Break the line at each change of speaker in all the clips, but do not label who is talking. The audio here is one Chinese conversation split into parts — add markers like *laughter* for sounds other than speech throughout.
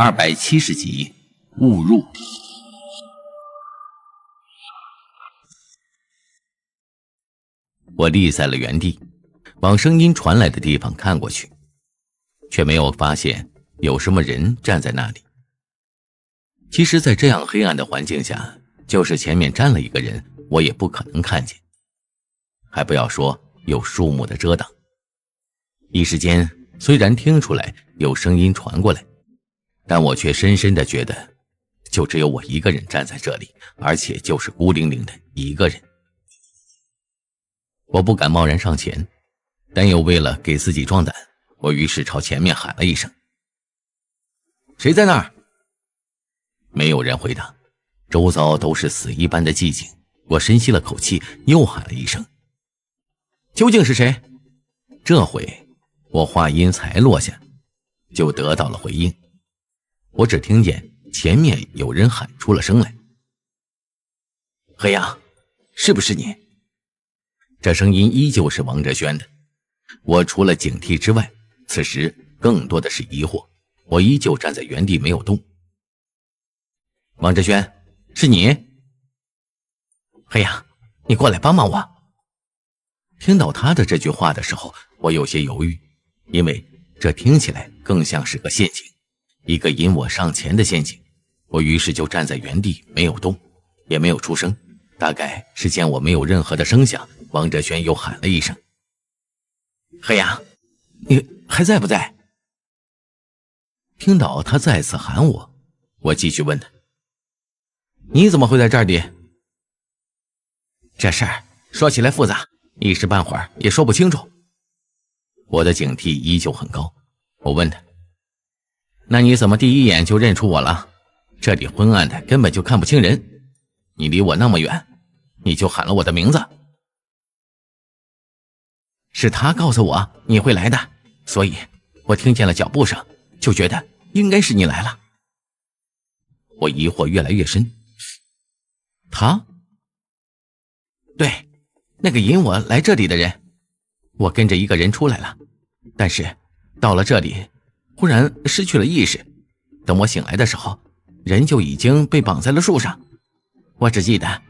二百七十集，误入。
我立在了原地，往声音传来的地方看过去，却没有发现有什么人站在那里。其实，在这样黑暗的环境下，就是前面站了一个人，我也不可能看见。还不要说有树木的遮挡，一时间虽然听出来有声音传过来。但我却深深的觉得，就只有我一个人站在这里，而且就是孤零零的一个人。我不敢贸然上前，但又为了给自己壮胆，我于是朝前面喊了一声：“谁在那儿？”没有人回答，周遭都是死一般的寂静。我深吸了口气，又喊了一声：“究竟是谁？”这回我话音才落下，就得到了回应。我只听见前面有人喊出了声来：“黑羊，是不是你？”这声音依旧是王哲轩的。我除了警惕之外，此时更多的是疑惑。我依旧站在原地没有动。王哲轩，是你？黑羊，你过来帮帮我！听到他的这句话的时候，我有些犹豫，因为这听起来更像是个陷阱。一个引我上前的陷阱，我于是就站在原地没有动，也没有出声。大概是见我没有任何的声响，王哲轩又喊了一声：“黑阳，你还在不在？”听到他再次喊我，我继续问他：“你怎么会在这儿的？”这事儿说起来复杂，一时半会儿也说不清楚。我的警惕依旧很高，我问他。那你怎么第一眼就认出我了？这里昏暗的，根本就看不清人。你离我那么远，你就喊了我的名字。是他告诉我你会来的，所以我听见了脚步声，就觉得应该是你来了。我疑惑越来越深。他，对，那个引我来这里的人，我跟着一个人出来了，但是到了这里。忽然失去了意识，等我醒来的时候，人就已经被绑在了树上。我只记得，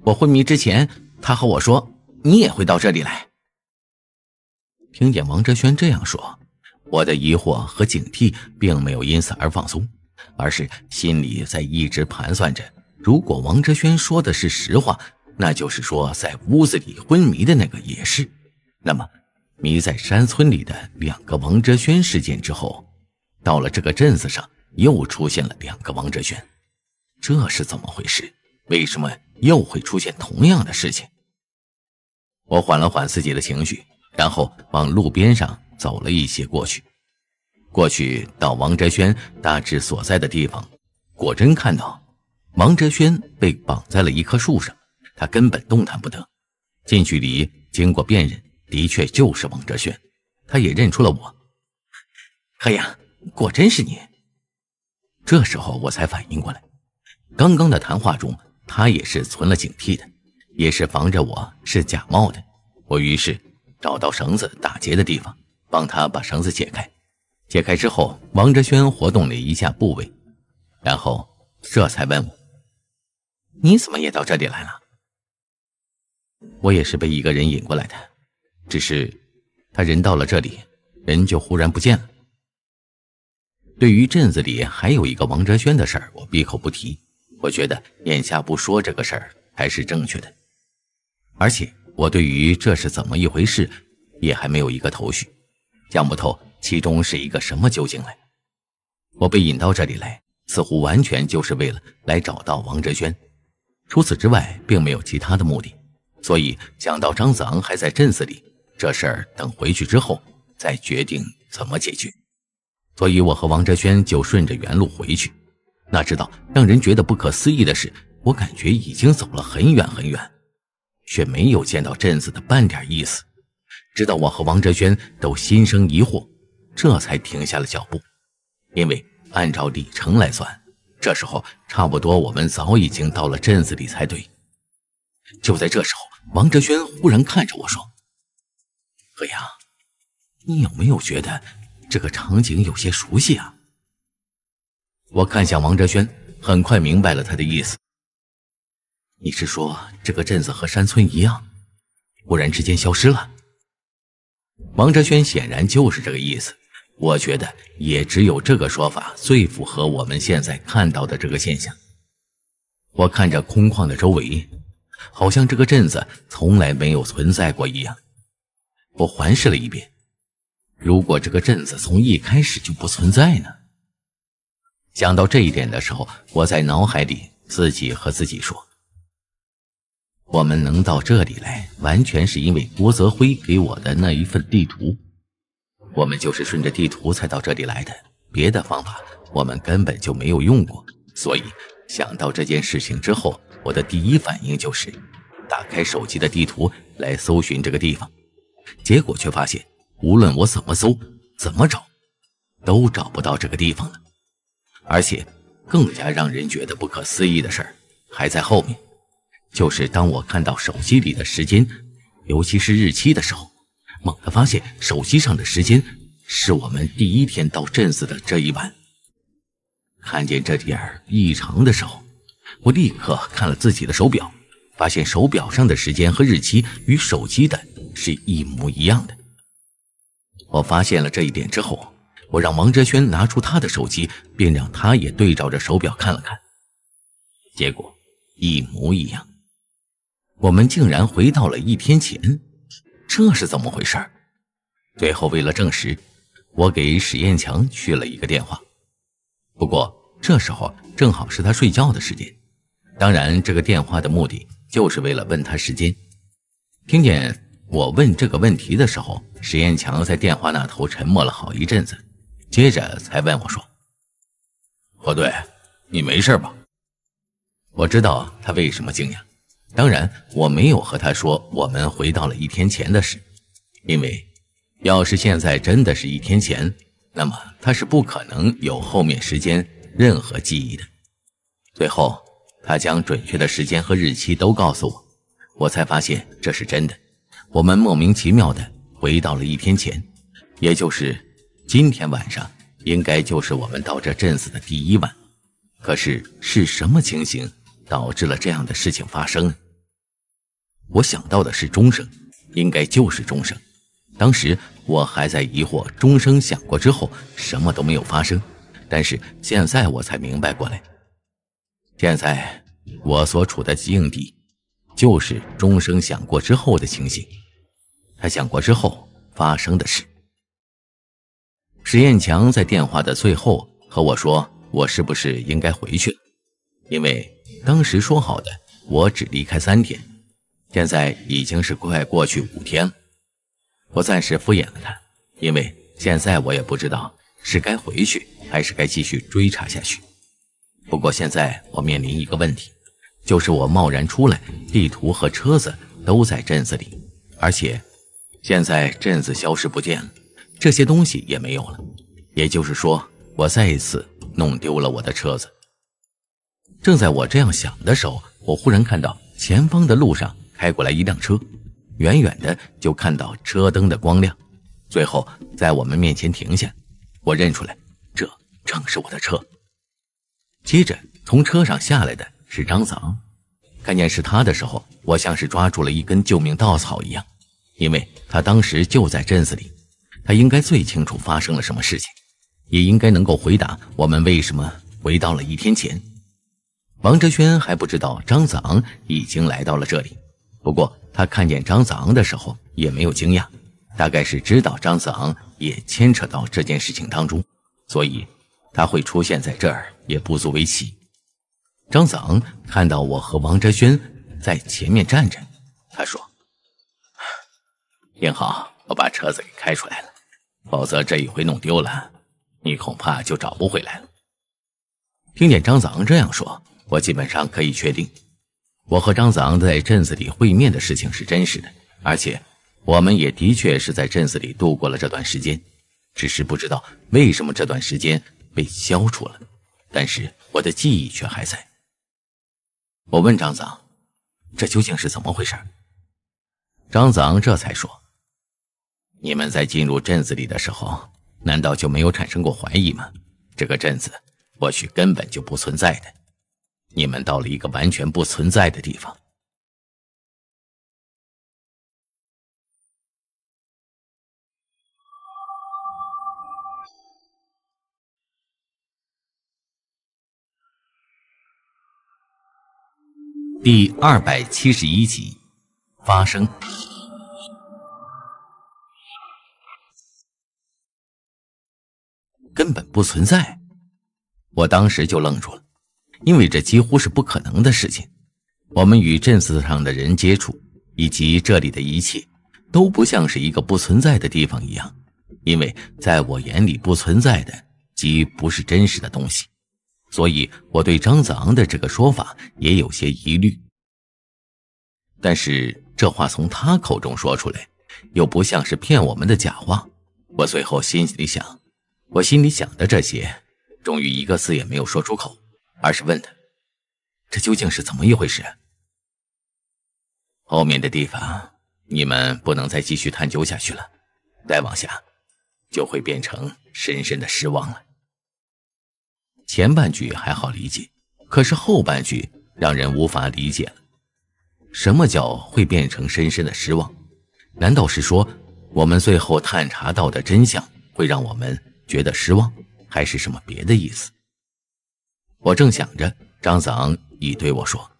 我昏迷之前，他和我说：“你也会到这里来。”听见王哲轩这样说，我的疑惑和警惕并没有因此而放松，而是心里在一直盘算着：如果王哲轩说的是实话，那就是说在屋子里昏迷的那个也是。那么，迷在山村里的两个王哲轩事件之后。到了这个镇子上，又出现了两个王哲轩，这是怎么回事？为什么又会出现同样的事情？我缓了缓自己的情绪，然后往路边上走了一些过去，过去到王哲轩大致所在的地方，果真看到王哲轩被绑在了一棵树上，他根本动弹不得。近距离经过辨认，的确就是王哲轩，他也认出了我，黑呀！果真是你。这时候我才反应过来，刚刚的谈话中，他也是存了警惕的，也是防着我是假冒的。我于是找到绳子打结的地方，帮他把绳子解开。解开之后，王哲轩活动了一下部位，然后这才问我：“你怎么也到这里来了？”我也是被一个人引过来的，只是他人到了这里，人就忽然不见了。对于镇子里还有一个王哲轩的事儿，我闭口不提。我觉得眼下不说这个事儿还是正确的，而且我对于这是怎么一回事，也还没有一个头绪，讲不透其中是一个什么究竟来。我被引到这里来，似乎完全就是为了来找到王哲轩，除此之外并没有其他的目的。所以想到张子昂还在镇子里，这事儿等回去之后再决定怎么解决。所以我和王哲轩就顺着原路回去，哪知道让人觉得不可思议的是，我感觉已经走了很远很远，却没有见到镇子的半点意思。直到我和王哲轩都心生疑惑，这才停下了脚步。因为按照里程来算，这时候差不多我们早已经到了镇子里才对。就在这时候，王哲轩忽然看着我说：“何阳，你有没有觉得？”这个场景有些熟悉啊！我看向王哲轩，很快明白了他的意思。你是说这个镇子和山村一样，忽然之间消失了？王哲轩显然就是这个意思。我觉得也只有这个说法最符合我们现在看到的这个现象。我看着空旷的周围，好像这个镇子从来没有存在过一样。我环视了一遍。如果这个镇子从一开始就不存在呢？想到这一点的时候，我在脑海里自己和自己说：“我们能到这里来，完全是因为郭泽辉给我的那一份地图。我们就是顺着地图才到这里来的，别的方法我们根本就没有用过。”所以想到这件事情之后，我的第一反应就是打开手机的地图来搜寻这个地方，结果却发现。无论我怎么搜、怎么找，都找不到这个地方了。而且，更加让人觉得不可思议的事儿还在后面。就是当我看到手机里的时间，尤其是日期的时候，猛地发现手机上的时间是我们第一天到镇子的这一晚。看见这点儿异常的时候，我立刻看了自己的手表，发现手表上的时间和日期与手机的是一模一样的。我发现了这一点之后，我让王哲轩拿出他的手机，并让他也对照着手表看了看，结果一模一样。我们竟然回到了一天前，这是怎么回事最后为了证实，我给史艳强去了一个电话。不过这时候正好是他睡觉的时间，当然这个电话的目的就是为了问他时间。听见？我问这个问题的时候，石彦强在电话那头沉默了好一阵子，接着才问我说：“何队，你没事吧？”我知道他为什么惊讶。当然，我没有和他说我们回到了一天前的事，因为要是现在真的是一天前，那么他是不可能有后面时间任何记忆的。最后，他将准确的时间和日期都告诉我，我才发现这是真的。我们莫名其妙的回到了一天前，也就是今天晚上，应该就是我们到这镇子的第一晚。可是是什么情形导致了这样的事情发生？呢？我想到的是钟声，应该就是钟声。当时我还在疑惑钟声响过之后什么都没有发生，但是现在我才明白过来，现在我所处的境地。就是钟声响过之后的情形，他想过之后发生的事。石艳强在电话的最后和我说：“我是不是应该回去了？因为当时说好的，我只离开三天，现在已经是快过去五天了。”我暂时敷衍了他，因为现在我也不知道是该回去还是该继续追查下去。不过现在我面临一个问题。就是我贸然出来，地图和车子都在镇子里，而且现在镇子消失不见了，这些东西也没有了。也就是说，我再一次弄丢了我的车子。正在我这样想的时候，我忽然看到前方的路上开过来一辆车，远远的就看到车灯的光亮，最后在我们面前停下。我认出来，这正是我的车。接着从车上下来的。是张子昂。看见是他的时候，我像是抓住了一根救命稻草一样，因为他当时就在镇子里，他应该最清楚发生了什么事情，也应该能够回答我们为什么回到了一天前。王哲轩还不知道张子昂已经来到了这里，不过他看见张子昂的时候也没有惊讶，大概是知道张子昂也牵扯到这件事情当中，所以他会出现在这儿也不足为奇。张子昂看到我和王哲轩在前面站着，他说：“幸好我把车子给开出来了，否则这一回弄丢了，你恐怕就找不回来了。”听见张子昂这样说，我基本上可以确定，我和张子昂在镇子里会面的事情是真实的，而且我们也的确是在镇子里度过了这段时间，只是不知道为什么这段时间被消除了，但是我的记忆却还在。我问张子昂：“这究竟是怎么回事？”张子昂这才说：“你们在进入镇子里的时候，难道就没有产生过怀疑吗？这个镇子，或许根本就不存在的。你们到了一个完全不存在
的地方。”第二百七十一集，发生
根本不存在。我当时就愣住了，因为这几乎是不可能的事情。我们与镇子上的人接触，以及这里的一切，都不像是一个不存在的地方一样。因为在我眼里，不存在的即不是真实的东西。所以，我对张子昂的这个说法也有些疑虑。但是，这话从他口中说出来，又不像是骗我们的假话。我最后心里想，我心里想的这些，终于一个字也没有说出口，而是问他：“这究竟是怎么一回事？”后面的地方，你们不能再继续探究下去了，再往下，就会变成深深的失望了。前半句还好理解，可是后半句让人无法理解了。什么叫会变成深深的失望？难道是说我们最后探查到的真相会让我们觉得失望，还是什么别的意思？我正想着，张子昂已对我说：“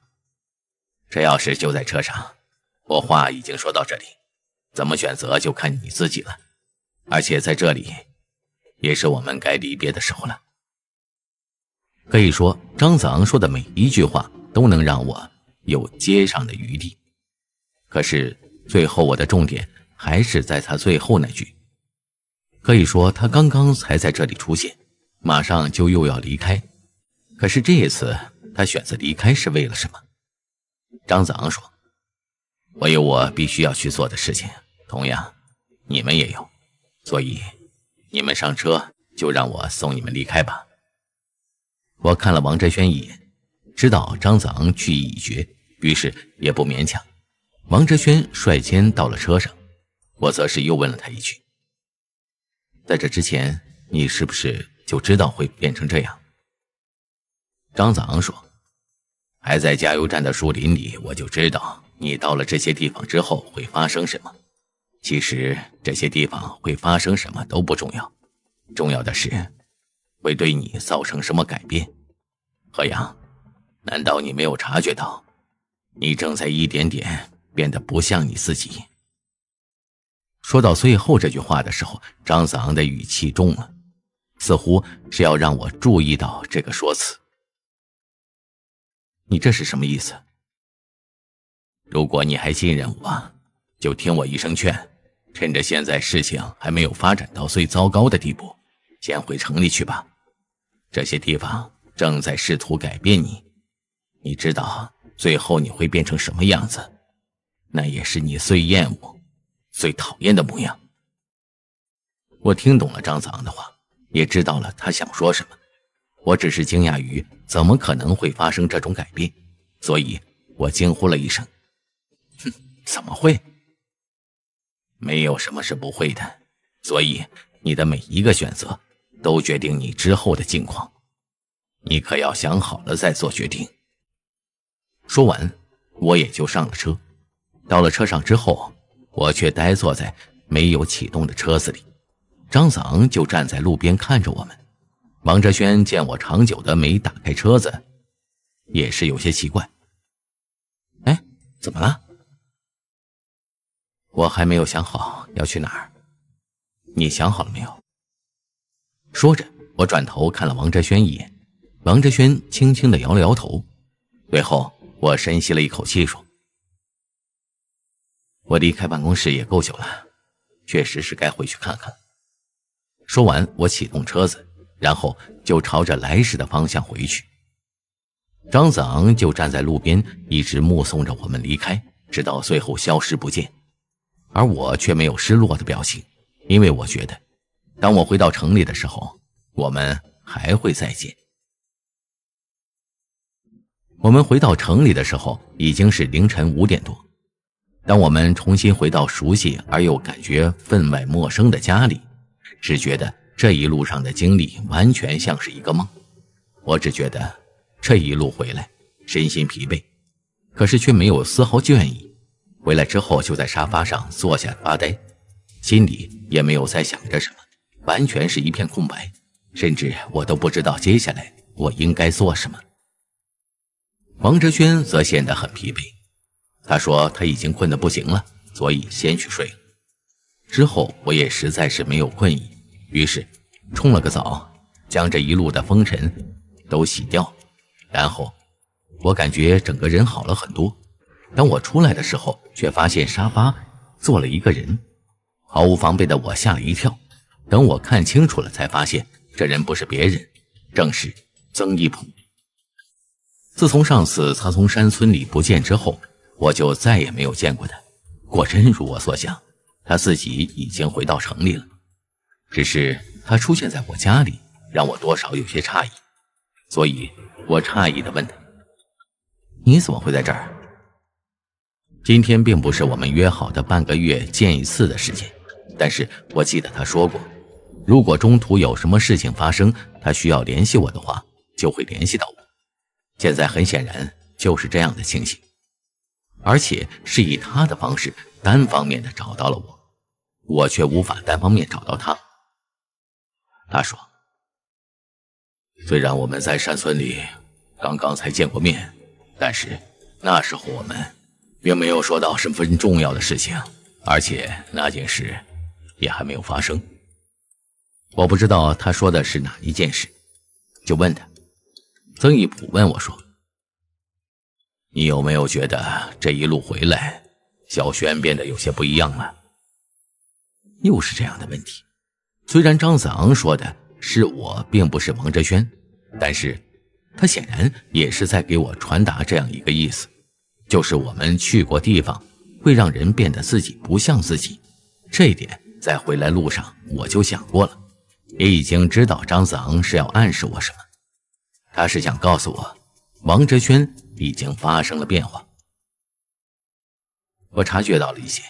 这钥匙就在车上。”我话已经说到这里，怎么选择就看你自己了。而且在这里，也是我们该离别的时候了。可以说，张子昂说的每一句话都能让我有接上的余地。可是，最后我的重点还是在他最后那句。可以说，他刚刚才在这里出现，马上就又要离开。可是这一次，他选择离开是为了什么？张子昂说：“我有我必须要去做的事情，同样，你们也有。所以，你们上车，就让我送你们离开吧。”我看了王哲轩一眼，知道张子昂去意已决，于是也不勉强。王哲轩率先到了车上，我则是又问了他一句：“在这之前，你是不是就知道会变成这样？”张子昂说：“还在加油站的树林里，我就知道你到了这些地方之后会发生什么。其实这些地方会发生什么都不重要，重要的是。”会对你造成什么改变，何阳？难道你没有察觉到，你正在一点点变得不像你自己？说到最后这句话的时候，张子昂的语气重了，似乎是要让我注意到这个说辞。你这是什么意思？如果你还信任我，就听我一声劝，趁着现在事情还没有发展到最糟糕的地步。先回城里去吧，这些地方正在试图改变你。你知道最后你会变成什么样子？那也是你最厌恶、最讨厌的模样。我听懂了张子昂的话，也知道了他想说什么。我只是惊讶于怎么可能会发生这种改变，所以我惊呼了一声：“哼，怎么会？没有什么是不会的。所以你的每一个选择。”都决定你之后的境况，你可要想好了再做决定。说完，我也就上了车。到了车上之后，我却呆坐在没有启动的车子里。张桑就站在路边看着我们。王哲轩见我长久的没打开车子，也是有些奇怪。哎，怎么了？我还没有想好要去哪儿。你想好了没有？说着，我转头看了王哲轩一眼，王哲轩轻轻的摇了摇头。最后，我深吸了一口气，说：“我离开办公室也够久了，确实是该回去看看。”说完，我启动车子，然后就朝着来时的方向回去。张子昂就站在路边，一直目送着我们离开，直到最后消失不见。而我却没有失落的表情，因为我觉得。当我回到城里的时候，我们还会再见。我们回到城里的时候已经是凌晨五点多。当我们重新回到熟悉而又感觉分外陌生的家里，只觉得这一路上的经历完全像是一个梦。我只觉得这一路回来身心疲惫，可是却没有丝毫倦意。回来之后就在沙发上坐下发呆，心里也没有在想着什么。完全是一片空白，甚至我都不知道接下来我应该做什么。王哲轩则显得很疲惫，他说他已经困得不行了，所以先去睡了。之后我也实在是没有困意，于是冲了个澡，将这一路的风尘都洗掉，然后我感觉整个人好了很多。当我出来的时候，却发现沙发坐了一个人，毫无防备的我吓了一跳。等我看清楚了，才发现这人不是别人，正是曾一普。自从上次他从山村里不见之后，我就再也没有见过他。果真如我所想，他自己已经回到城里了。只是他出现在我家里，让我多少有些诧异，所以我诧异的问他：“你怎么会在这儿？”今天并不是我们约好的半个月见一次的时间，但是我记得他说过。如果中途有什么事情发生，他需要联系我的话，就会联系到我。现在很显然就是这样的情形，而且是以他的方式单方面的找到了我，我却无法单方面找到他。他说：“虽然我们在山村里刚刚才见过面，但是那时候我们并没有说到十分重要的事情，而且那件事也还没有发生。”我不知道他说的是哪一件事，就问他。曾义普问我说：“你有没有觉得这一路回来，小轩变得有些不一样了？”又是这样的问题。虽然张子昂说的是我，并不是王哲轩，但是他显然也是在给我传达这样一个意思，就是我们去过地方会让人变得自己不像自己。这一点在回来路上我就想过了。也已经知道张子昂是要暗示我什么，他是想告诉我，王哲轩已经发生了变化。我察觉到了一些，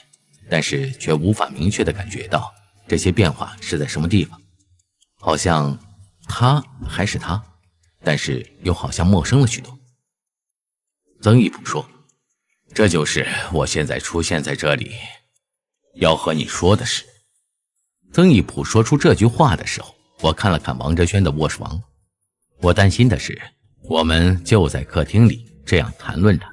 但是却无法明确的感觉到这些变化是在什么地方。好像他还是他，但是又好像陌生了许多。曾义不说：“这就是我现在出现在这里，要和你说的事。”曾义普说出这句话的时候，我看了看王哲轩的卧室房。我担心的是，我们就在客厅里这样谈论他，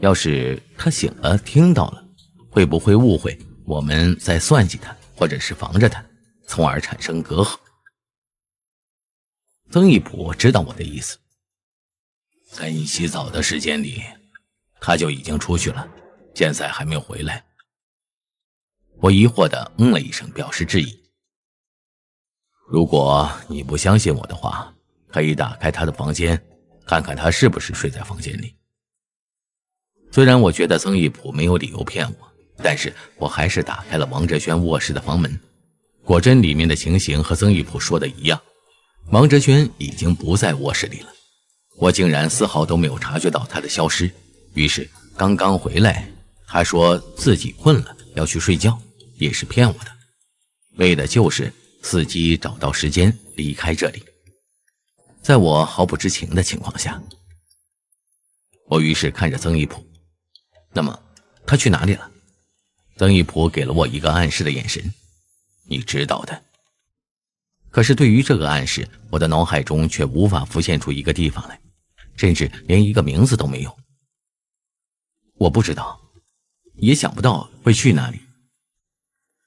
要是他醒了听到了，会不会误会我们在算计他，或者是防着他，从而产生隔阂？曾义普知道我的意思，在你洗澡的时间里，他就已经出去了，现在还没有回来。我疑惑的嗯了一声，表示质疑。如果你不相信我的话，可以打开他的房间，看看他是不是睡在房间里。虽然我觉得曾义普没有理由骗我，但是我还是打开了王哲轩卧室的房门。果真，里面的情形和曾义普说的一样，王哲轩已经不在卧室里了。我竟然丝毫都没有察觉到他的消失。于是，刚刚回来，他说自己困了，要去睡觉。也是骗我的，为的就是伺机找到时间离开这里，在我毫不知情的情况下，我于是看着曾一普，那么他去哪里了？曾一普给了我一个暗示的眼神，你知道的。可是对于这个暗示，我的脑海中却无法浮现出一个地方来，甚至连一个名字都没有。我不知道，也想不到会去哪里。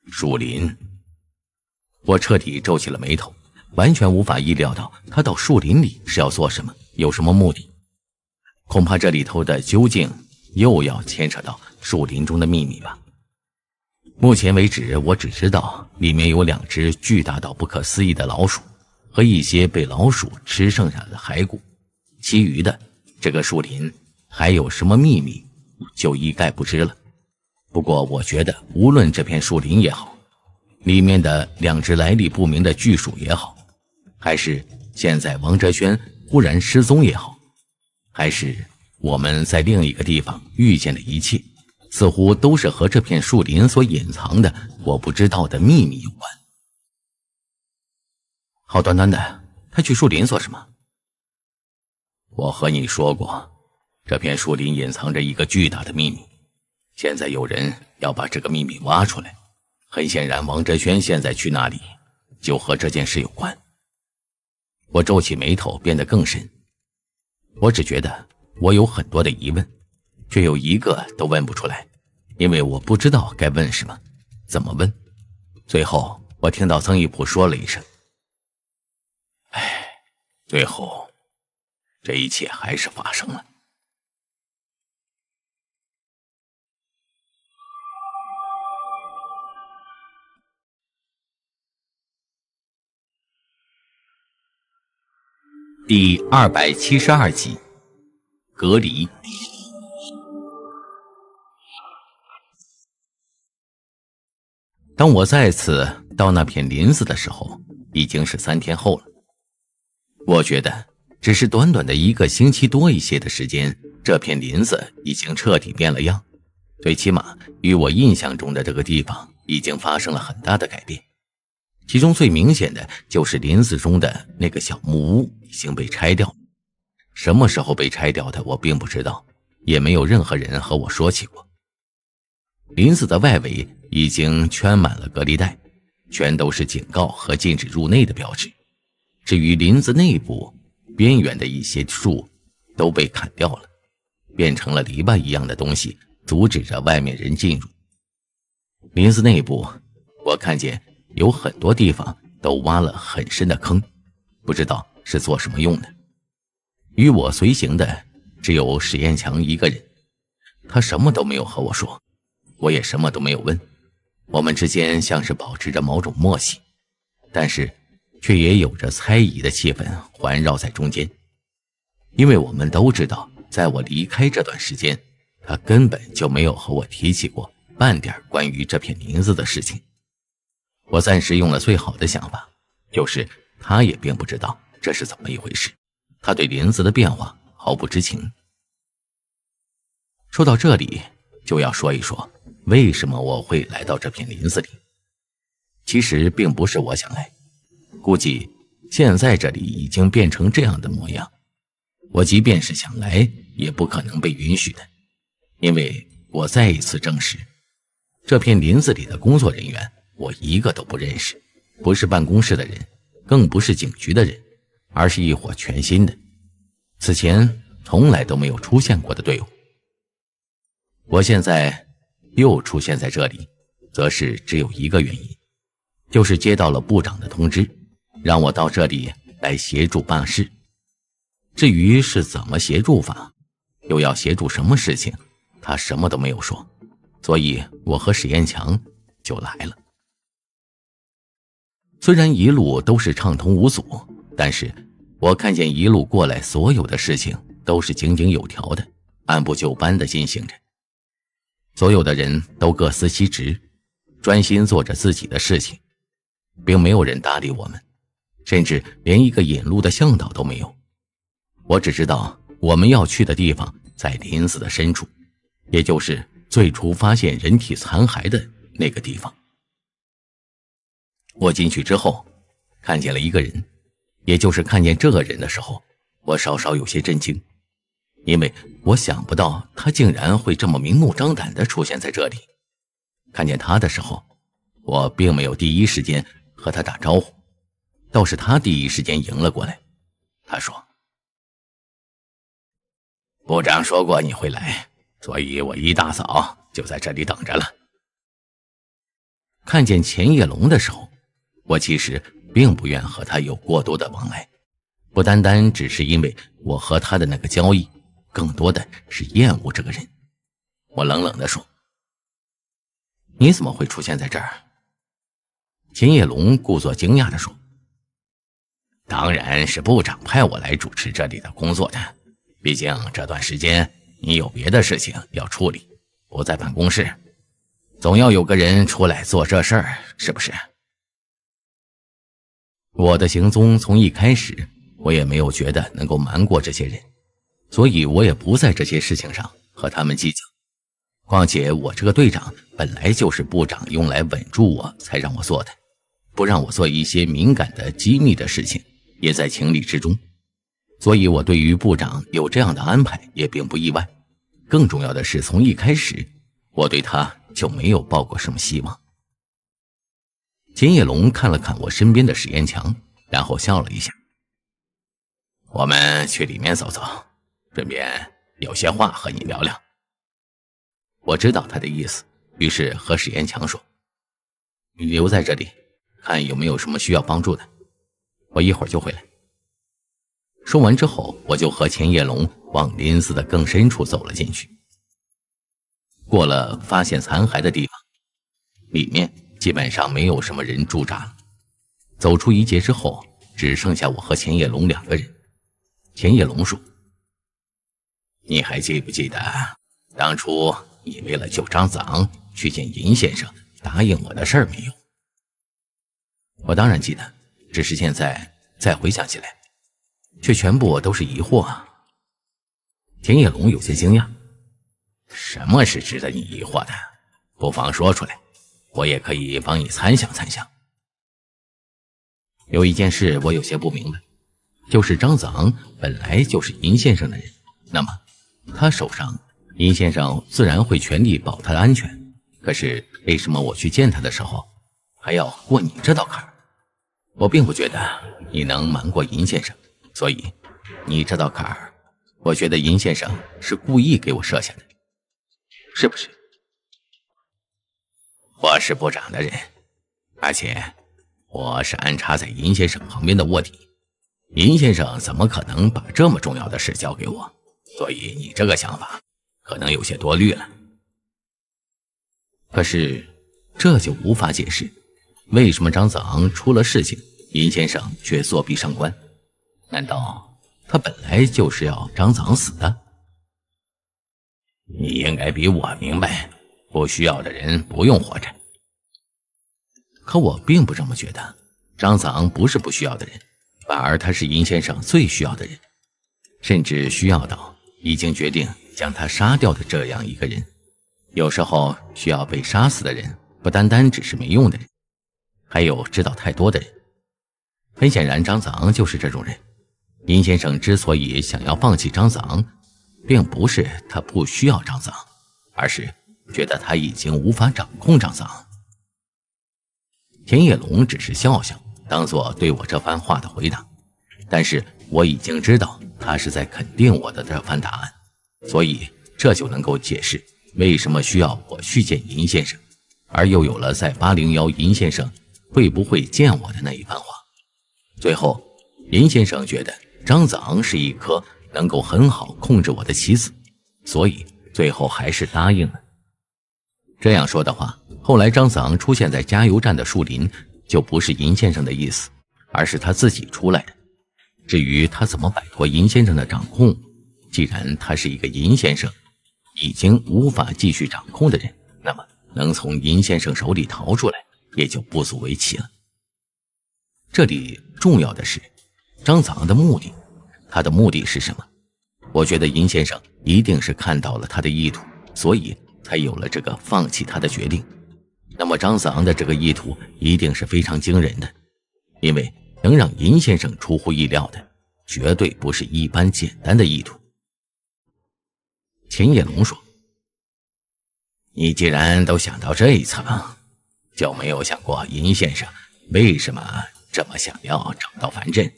树林，我彻底皱起了眉头，完全无法意料到他到树林里是要做什么，有什么目的。恐怕这里头的究竟又要牵扯到树林中的秘密吧。目前为止，我只知道里面有两只巨大到不可思议的老鼠和一些被老鼠吃剩下的骸骨，其余的这个树林还有什么秘密，就一概不知了。不过，我觉得，无论这片树林也好，里面的两只来历不明的巨鼠也好，还是现在王哲轩忽然失踪也好，还是我们在另一个地方遇见的一切，似乎都是和这片树林所隐藏的我不知道的秘密有关。好端端的，他去树林做什么？我和你说过，这片树林隐藏着一个巨大的秘密。现在有人要把这个秘密挖出来，很显然，王哲轩现在去那里就和这件事有关。我皱起眉头，变得更深。我只觉得我有很多的疑问，却有一个都问不出来，因为我不知道该问什么，怎么问。最后，我听到曾义普说了一声：“哎，最后这一切还是发生了。”
第二百七十二集，隔离。
当我再次到那片林子的时候，已经是三天后了。我觉得，只是短短的一个星期多一些的时间，这片林子已经彻底变了样，最起码与我印象中的这个地方已经发生了很大的改变。其中最明显的就是林子中的那个小木屋已经被拆掉，什么时候被拆掉的我并不知道，也没有任何人和我说起过。林子的外围已经圈满了隔离带，全都是警告和禁止入内的标志。至于林子内部，边缘的一些树都被砍掉了，变成了篱笆一样的东西，阻止着外面人进入。林子内部，我看见。有很多地方都挖了很深的坑，不知道是做什么用的。与我随行的只有史艳强一个人，他什么都没有和我说，我也什么都没有问。我们之间像是保持着某种默契，但是却也有着猜疑的气氛环绕在中间。因为我们都知道，在我离开这段时间，他根本就没有和我提起过半点关于这片林子的事情。我暂时用了最好的想法，就是他也并不知道这是怎么一回事，他对林子的变化毫不知情。说到这里，就要说一说为什么我会来到这片林子里。其实并不是我想来，估计现在这里已经变成这样的模样，我即便是想来，也不可能被允许的，因为我再一次证实，这片林子里的工作人员。我一个都不认识，不是办公室的人，更不是警局的人，而是一伙全新的，此前从来都没有出现过的队伍。我现在又出现在这里，则是只有一个原因，就是接到了部长的通知，让我到这里来协助办事。至于是怎么协助法，又要协助什么事情，他什么都没有说，所以我和史艳强就来了。虽然一路都是畅通无阻，但是我看见一路过来所有的事情都是井井有条的，按部就班的进行着。所有的人都各司其职，专心做着自己的事情，并没有人搭理我们，甚至连一个引路的向导都没有。我只知道我们要去的地方在林子的深处，也就是最初发现人体残骸的那个地方。我进去之后，看见了一个人，也就是看见这个人的时候，我稍稍有些震惊，因为我想不到他竟然会这么明目张胆地出现在这里。看见他的时候，我并没有第一时间和他打招呼，倒是他第一时间迎了过来。他说：“部长说过你会来，所以我一大早就在这里等着了。”看见钱叶龙的时候。我其实并不愿和他有过多的往来，不单单只是因为我和他的那个交易，更多的是厌恶这个人。我冷冷地说：“你怎么会出现在这儿？”秦叶龙故作惊讶地说：“当然是部长派我来主持这里的工作的。毕竟这段时间你有别的事情要处理，不在办公室，总要有个人出来做这事儿，是不是？”我的行踪从一开始，我也没有觉得能够瞒过这些人，所以我也不在这些事情上和他们计较。况且我这个队长本来就是部长用来稳住我才让我做的，不让我做一些敏感的机密的事情也在情理之中。所以我对于部长有这样的安排也并不意外。更重要的是，从一开始，我对他就没有抱过什么希望。钱叶龙看了看我身边的史彦强，然后笑了一下。我们去里面走走，顺便有些话和你聊聊。我知道他的意思，于是和史彦强说：“你留在这里，看有没有什么需要帮助的。我一会儿就回来。”说完之后，我就和钱叶龙往林子的更深处走了进去。过了发现残骸的地方，里面。基本上没有什么人驻扎走出一劫之后，只剩下我和钱叶龙两个人。钱叶龙说：“你还记不记得当初你为了救张子昂去见尹先生，答应我的事儿没有？”我当然记得，只是现在再回想起来，却全部都是疑惑啊。田叶龙有些惊讶：“什么是值得你疑惑的？不妨说出来。”我也可以帮你参详参详。有一件事我有些不明白，就是张子昂本来就是银先生的人，那么他手上，银先生自然会全力保他的安全。可是为什么我去见他的时候还要过你这道坎儿？我并不觉得你能瞒过银先生，所以你这道坎儿，我觉得银先生是故意给我设下的，是不是？我是部长的人，而且我是安插在尹先生旁边的卧底。尹先生怎么可能把这么重要的事交给我？所以你这个想法可能有些多虑了。可是这就无法解释，为什么张子昂出了事情，尹先生却作壁上观？难道他本来就是要张子昂死的？你应该比我明白。不需要的人不用活着，可我并不这么觉得。张子昂不是不需要的人，反而他是尹先生最需要的人，甚至需要到已经决定将他杀掉的这样一个人。有时候需要被杀死的人，不单单只是没用的人，还有知道太多的人。很显然，张子昂就是这种人。尹先生之所以想要放弃张子昂，并不是他不需要张子昂，而是。觉得他已经无法掌控张子昂，田野龙只是笑笑，当做对我这番话的回答。但是我已经知道他是在肯定我的这番答案，所以这就能够解释为什么需要我去见银先生，而又有了在八零幺银先生会不会见我的那一番话。最后，林先生觉得张子昂是一颗能够很好控制我的棋子，所以最后还是答应了。这样说的话，后来张子昂出现在加油站的树林，就不是银先生的意思，而是他自己出来的。至于他怎么摆脱银先生的掌控，既然他是一个银先生已经无法继续掌控的人，那么能从银先生手里逃出来也就不足为奇了。这里重要的是张子昂的目的，他的目的是什么？我觉得银先生一定是看到了他的意图，所以。才有了这个放弃他的决定，那么张子昂的这个意图一定是非常惊人的，因为能让银先生出乎意料的，绝对不是一般简单的意图。秦叶龙说：“你既然都想到这一层，就没有想过银先生为什么这么想要找到樊振，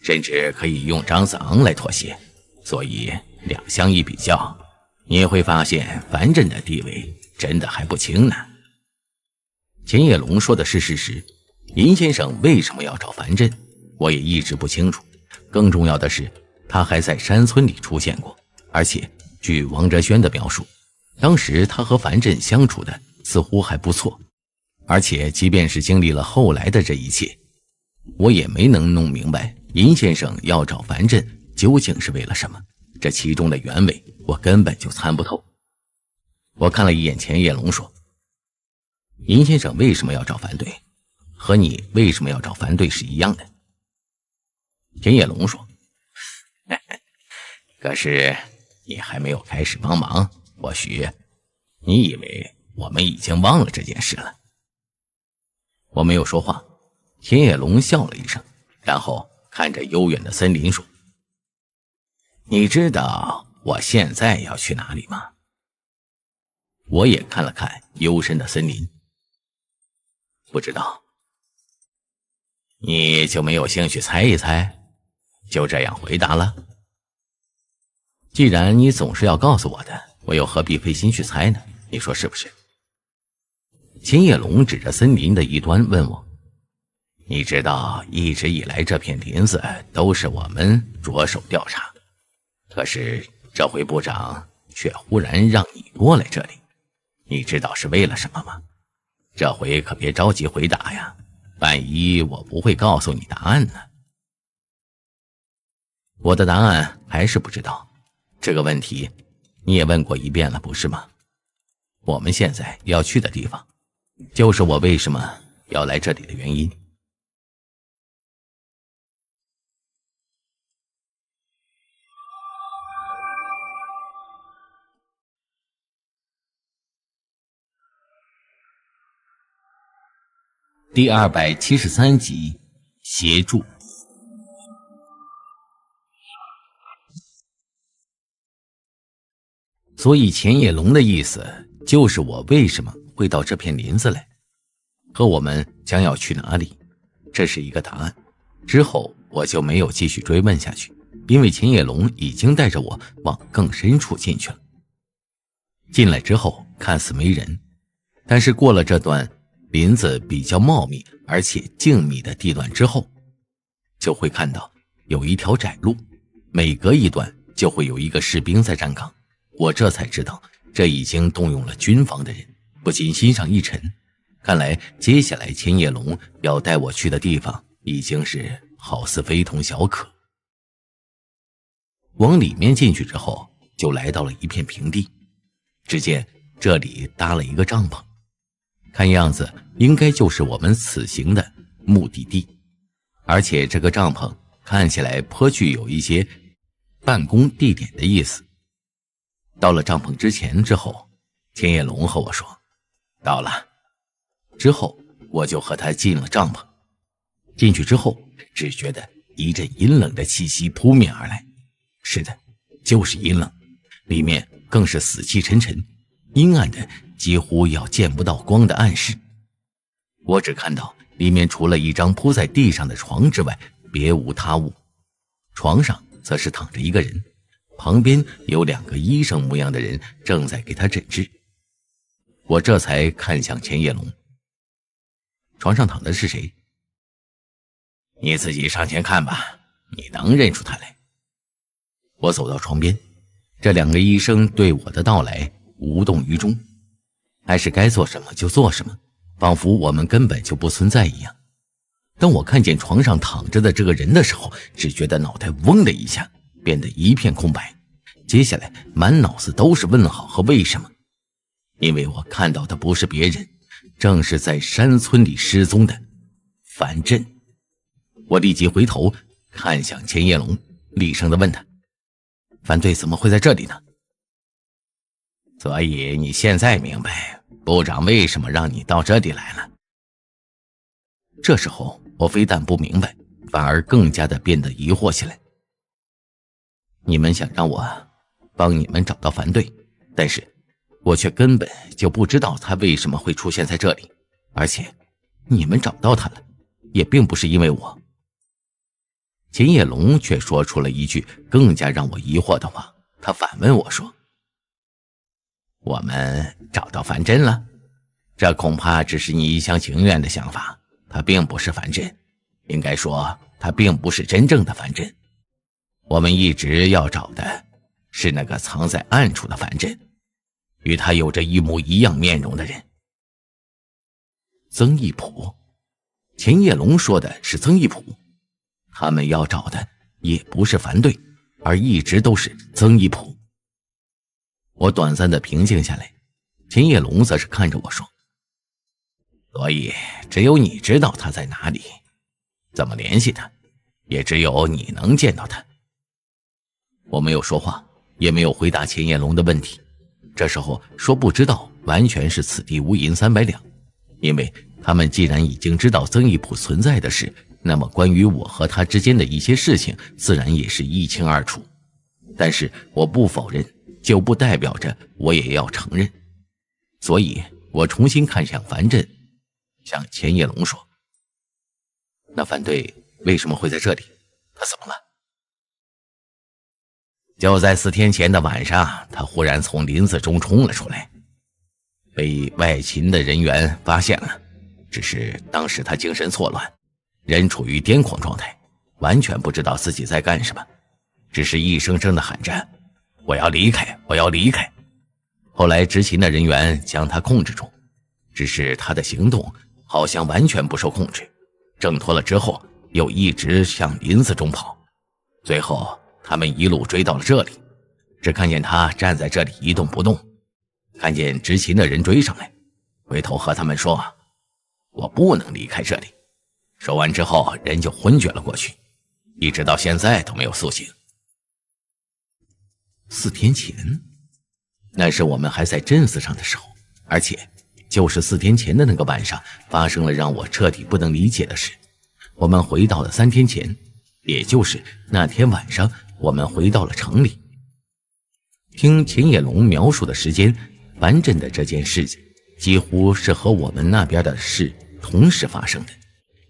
甚至可以用张子昂来妥协，所以两相一比较。”你会发现樊振的地位真的还不轻呢。秦叶龙说的是事实。林先生为什么要找樊振，我也一直不清楚。更重要的是，他还在山村里出现过，而且据王哲轩的描述，当时他和樊振相处的似乎还不错。而且，即便是经历了后来的这一切，我也没能弄明白林先生要找樊振究竟是为了什么。这其中的原委，我根本就参不透。我看了一眼田野龙，说：“林先生为什么要找樊队，和你为什么要找樊队是一样的。”田野龙说：“ *laughs* 可是你还没有开始帮忙，或许你以为我们已经忘了这件事了。”我没有说话，田野龙笑了一声，然后看着悠远的森林说。你知道我现在要去哪里吗？我也看了看幽深的森林，不知道。你就没有兴趣猜一猜？就这样回答了。既然你总是要告诉我的，我又何必费心去猜呢？你说是不是？秦叶龙指着森林的一端问我：“你知道，一直以来这片林子都是我们着手调查。”可是这回部长却忽然让你过来这里，你知道是为了什么吗？这回可别着急回答呀，万一我不会告诉你答案呢。我的答案还是不知道。这个问题你也问过一遍了，不是吗？我们现在要去的地方，就是我为什么要来这里的原因。
第二百七十三集，协助。
所以，钱野龙的意思就是我为什么会到这片林子来，和我们将要去哪里，这是一个答案。之后，我就没有继续追问下去，因为钱野龙已经带着我往更深处进去了。进来之后，看似没人，但是过了这段。林子比较茂密而且静谧的地段之后，就会看到有一条窄路，每隔一段就会有一个士兵在站岗。我这才知道，这已经动用了军方的人，不禁心上一沉。看来接下来千叶龙要带我去的地方，已经是好似非同小可。往里面进去之后，就来到了一片平地，只见这里搭了一个帐篷。看样子应该就是我们此行的目的地，而且这个帐篷看起来颇具有一些办公地点的意思。到了帐篷之前之后，天野龙和我说到了，之后我就和他进了帐篷。进去之后，只觉得一阵阴冷的气息扑面而来，是的，就是阴冷，里面更是死气沉沉、阴暗的。几乎要见不到光的暗室，我只看到里面除了一张铺在地上的床之外，别无他物。床上则是躺着一个人，旁边有两个医生模样的人正在给他诊治。我这才看向千叶龙，床上躺的是谁？你自己上前看吧，你能认出他来。我走到床边，这两个医生对我的到来无动于衷。还是该做什么就做什么，仿佛我们根本就不存在一样。当我看见床上躺着的这个人的时候，只觉得脑袋嗡的一下，变得一片空白。接下来满脑子都是问号和为什么，因为我看到的不是别人，正是在山村里失踪的樊振。我立即回头看向钱叶龙，厉声地问他：“樊队怎么会在这里呢？”所以你现在明白部长为什么让你到这里来了？这时候我非但不明白，反而更加的变得疑惑起来。你们想让我帮你们找到樊队，但是我却根本就不知道他为什么会出现在这里，而且你们找到他了，也并不是因为我。秦叶龙却说出了一句更加让我疑惑的话，他反问我说。我们找到樊振了，这恐怕只是你一厢情愿的想法。他并不是樊振，应该说他并不是真正的樊振。我们一直要找的是那个藏在暗处的樊振，与他有着一模一样面容的人——曾义普。秦叶龙说的是曾义普，他们要找的也不是樊队，而一直都是曾义普。我短暂的平静下来，秦叶龙则是看着我说：“所以只有你知道他在哪里，怎么联系他，也只有你能见到他。”我没有说话，也没有回答秦叶龙的问题。这时候说不知道，完全是此地无银三百两，因为他们既然已经知道曾义浦存在的事，那么关于我和他之间的一些事情，自然也是一清二楚。但是我不否认。就不代表着我也要承认，所以我重新看向樊振，向钱叶龙说：“那樊队为什么会在这里？他怎么了？”就在四天前的晚上，他忽然从林子中冲了出来，被外勤的人员发现了。只是当时他精神错乱，人处于癫狂状态，完全不知道自己在干什么，只是一声声的喊着。我要离开，我要离开。后来执勤的人员将他控制住，只是他的行动好像完全不受控制。挣脱了之后，又一直向林子中跑。最后，他们一路追到了这里，只看见他站在这里一动不动。看见执勤的人追上来，回头和他们说：“我不能离开这里。”说完之后，人就昏厥了过去，一直到现在都没有苏醒。四天前，那是我们还在镇子上的时候，而且就是四天前的那个晚上，发生了让我彻底不能理解的事。我们回到了三天前，也就是那天晚上，我们回到了城里。听秦野龙描述的时间，完镇的这件事情几乎是和我们那边的事同时发生的。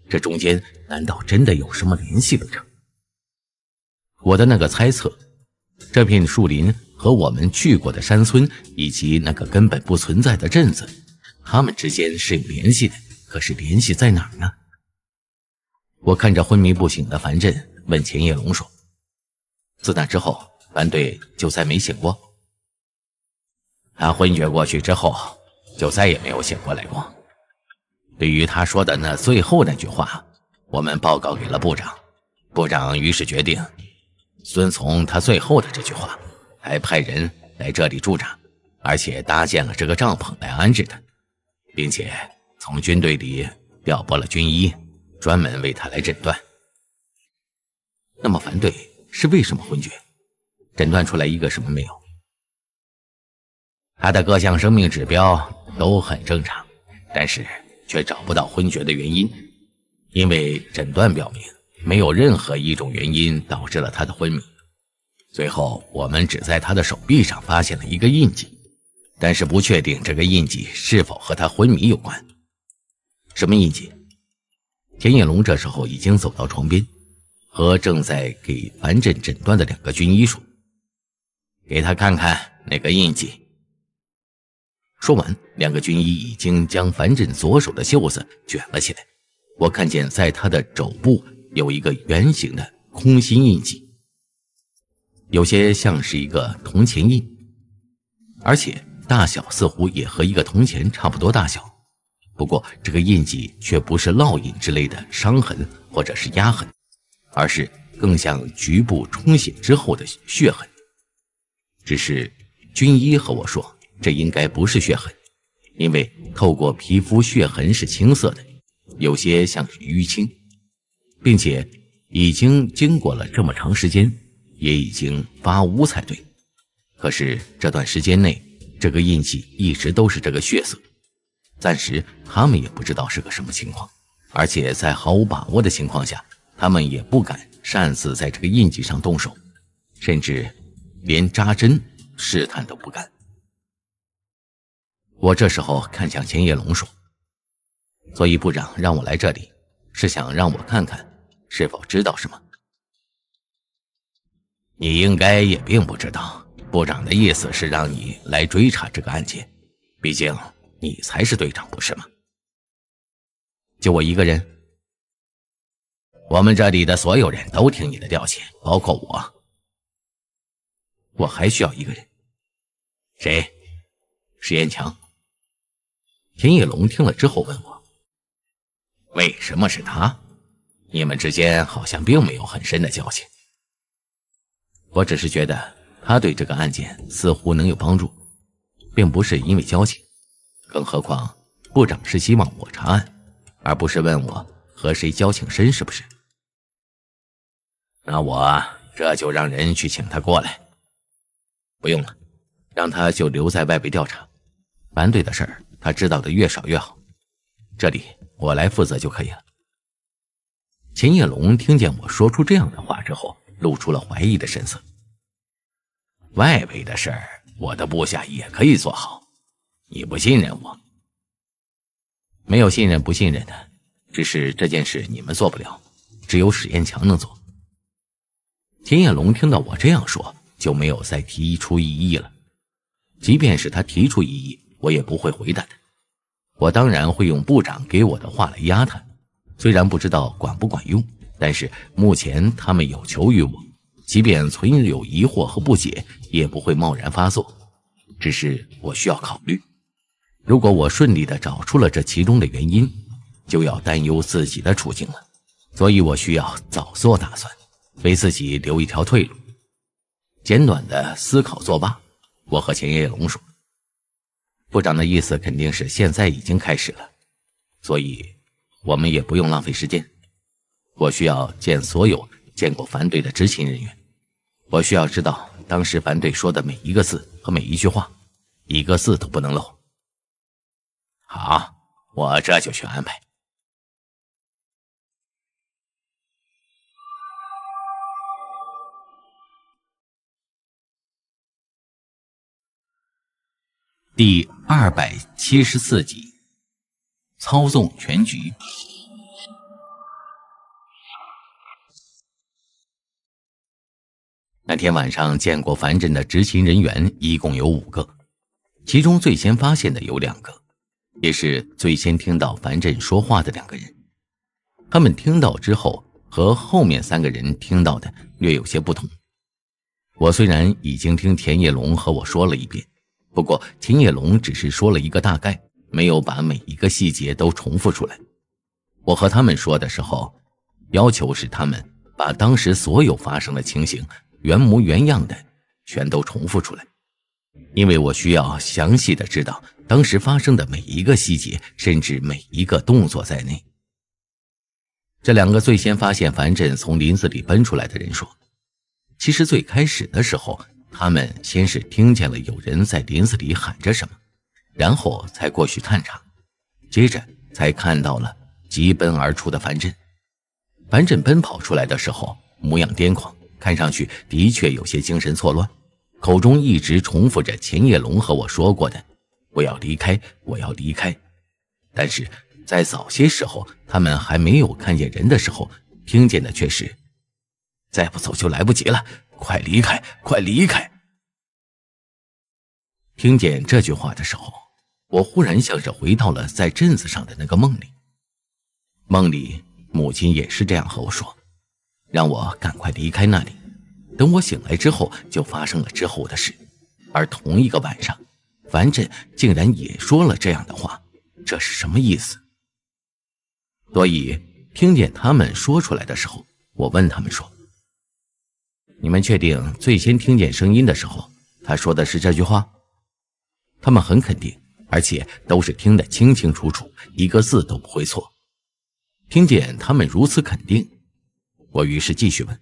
这中间难道真的有什么联系不成？我的那个猜测。这片树林和我们去过的山村，以及那个根本不存在的镇子，他们之间是有联系的。可是联系在哪儿呢？我看着昏迷不醒的樊振，问钱叶龙说：“自那之后，樊队就再没醒过。他昏厥过去之后，就再也没有醒过来过。对于他说的那最后那句话，我们报告给了部长。部长于是决定。”遵从他最后的这句话，还派人来这里驻扎，而且搭建了这个帐篷来安置他，并且从军队里调拨了军医，专门为他来诊断。那么樊队是为什么昏厥？诊断出来一个什么没有？他的各项生命指标都很正常，但是却找不到昏厥的原因，因为诊断表明。没有任何一种原因导致了他的昏迷。最后，我们只在他的手臂上发现了一个印记，但是不确定这个印记是否和他昏迷有关。什么印记？田野龙这时候已经走到床边，和正在给樊振诊断的两个军医说：“给他看看那个印记。”说完，两个军医已经将樊振左手的袖子卷了起来。我看见在他的肘部。有一个圆形的空心印记，有些像是一个铜钱印，而且大小似乎也和一个铜钱差不多大小。不过，这个印记却不是烙印之类的伤痕或者是压痕，而是更像局部充血之后的血痕。只是军医和我说，这应该不是血痕，因为透过皮肤，血痕是青色的，有些像是淤青。并且已经经过了这么长时间，也已经发乌才对。可是这段时间内，这个印记一直都是这个血色，暂时他们也不知道是个什么情况。而且在毫无把握的情况下，他们也不敢擅自在这个印记上动手，甚至连扎针试探都不敢。我这时候看向千叶龙说：“所以部长让我来这里，是想让我看看。”是否知道什么？你应该也并不知道。部长的意思是让你来追查这个案件，毕竟你才是队长，不是吗？就我一个人？我们这里的所有人都听你的调遣，包括我。我还需要一个人。谁？石岩强。田野龙听了之后问我：“为什么是他？”你们之间好像并没有很深的交情，我只是觉得他对这个案件似乎能有帮助，并不是因为交情。更何况，部长是希望我查案，而不是问我和谁交情深是不是？那我这就让人去请他过来。不用了，让他就留在外围调查，蓝队的事儿他知道的越少越好，这里我来负责就可以了。秦叶龙听见我说出这样的话之后，露出了怀疑的神色。外围的事儿，我的部下也可以做好。你不信任我，没有信任不信任的，只是这件事你们做不了，只有史艳强能做。秦叶龙听到我这样说，就没有再提出异议了。即便是他提出异议，我也不会回答的。我当然会用部长给我的话来压他。虽然不知道管不管用，但是目前他们有求于我，即便存有疑惑和不解，也不会贸然发作。只是我需要考虑，如果我顺利地找出了这其中的原因，就要担忧自己的处境了。所以，我需要早做打算，为自己留一条退路。简短的思考作罢，我和钱叶龙说：“部长的意思肯定是现在已经开始了，所以。”我们也不用浪费时间，我需要见所有见过樊队的执勤人员，我需要知道当时樊队说的每一个字和每一句话，一个字都不能漏。好，我这就去安排。第二百七十四集。操纵全局。那天晚上见过樊振的执勤人员一共有五个，其中最先发现的有两个，也是最先听到樊振说话的两个人。他们听到之后，和后面三个人听到的略有些不同。我虽然已经听田叶龙和我说了一遍，不过田叶龙只是说了一个大概。没有把每一个细节都重复出来。我和他们说的时候，要求是他们把当时所有发生的情形原模原样的全都重复出来，因为我需要详细的知道当时发生的每一个细节，甚至每一个动作在内。这两个最先发现樊振从林子里奔出来的人说：“其实最开始的时候，他们先是听见了有人在林子里喊着什么。”然后才过去探查，接着才看到了疾奔而出的樊振。樊振奔跑出来的时候，模样癫狂，看上去的确有些精神错乱，口中一直重复着钱叶龙和我说过的：“我要离开，我要离开。”但是在早些时候，他们还没有看见人的时候，听见的却是：“再不走就来不及了，快离开，快离开。”听见这句话的时候。我忽然像是回到了在镇子上的那个梦里，梦里母亲也是这样和我说，让我赶快离开那里。等我醒来之后，就发生了之后的事。而同一个晚上，樊振竟然也说了这样的话，这是什么意思？所以听见他们说出来的时候，我问他们说：“你们确定最先听见声音的时候，他说的是这句话？”他们很肯定。而且都是听得清清楚楚，一个字都不会错。听见他们如此肯定，我于是继续问：“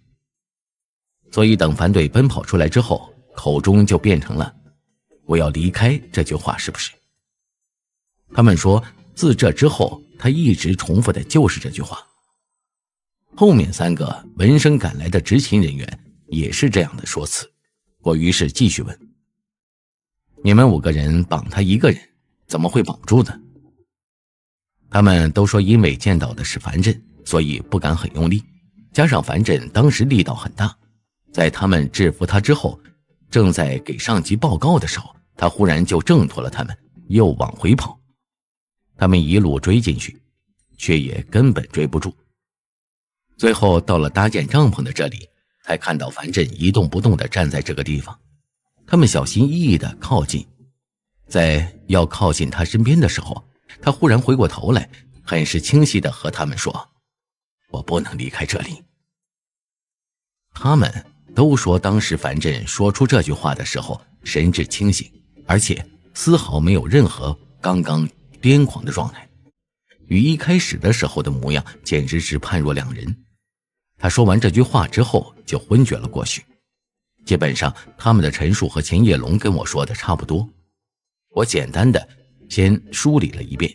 所以等樊队奔跑出来之后，口中就变成了‘我要离开’这句话，是不是？”他们说：“自这之后，他一直重复的就是这句话。”后面三个闻声赶来的执勤人员也是这样的说辞。我于是继续问：“你们五个人绑他一个人？”怎么会绑住呢？他们都说，因为见到的是樊振，所以不敢很用力。加上樊振当时力道很大，在他们制服他之后，正在给上级报告的时候，他忽然就挣脱了他们，又往回跑。他们一路追进去，却也根本追不住。最后到了搭建帐篷的这里，才看到樊振一动不动地站在这个地方。他们小心翼翼地靠近。在要靠近他身边的时候，他忽然回过头来，很是清晰地和他们说：“我不能离开这里。”他们都说，当时樊振说出这句话的时候，神志清醒，而且丝毫没有任何刚刚癫狂的状态，与一开始的时候的模样简直是判若两人。他说完这句话之后，就昏厥了过去。基本上，他们的陈述和钱叶龙跟我说的差不多。我简单的先梳理了一遍，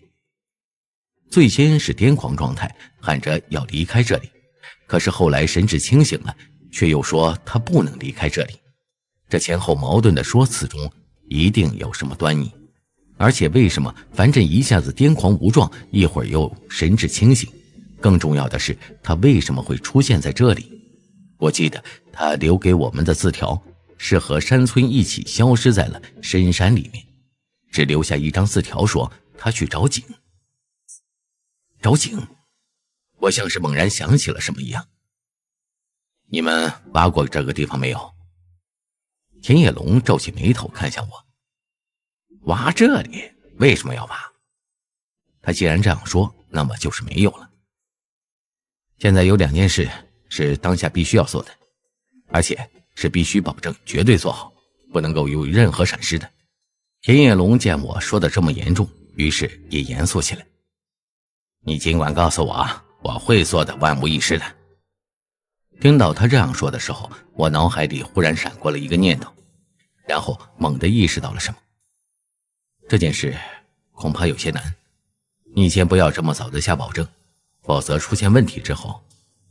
最先是癫狂状态，喊着要离开这里，可是后来神志清醒了，却又说他不能离开这里。这前后矛盾的说辞中一定有什么端倪，而且为什么樊振一下子癫狂无状，一会儿又神志清醒？更重要的是，他为什么会出现在这里？我记得他留给我们的字条是和山村一起消失在了深山里面。只留下一张字条，说他去找井。找井，我像是猛然想起了什么一样。你们挖过这个地方没有？田野龙皱起眉头看向我，挖这里为什么要挖？他既然这样说，那么就是没有了。现在有两件事是当下必须要做的，而且是必须保证绝对做好，不能够有任何闪失的。田叶龙见我说的这么严重，于是也严肃起来：“你尽管告诉我，啊，我会做的万无一失的。”听到他这样说的时候，我脑海里忽然闪过了一个念头，然后猛地意识到了什么。这件事恐怕有些难，你先不要这么早的下保证，否则出现问题之后，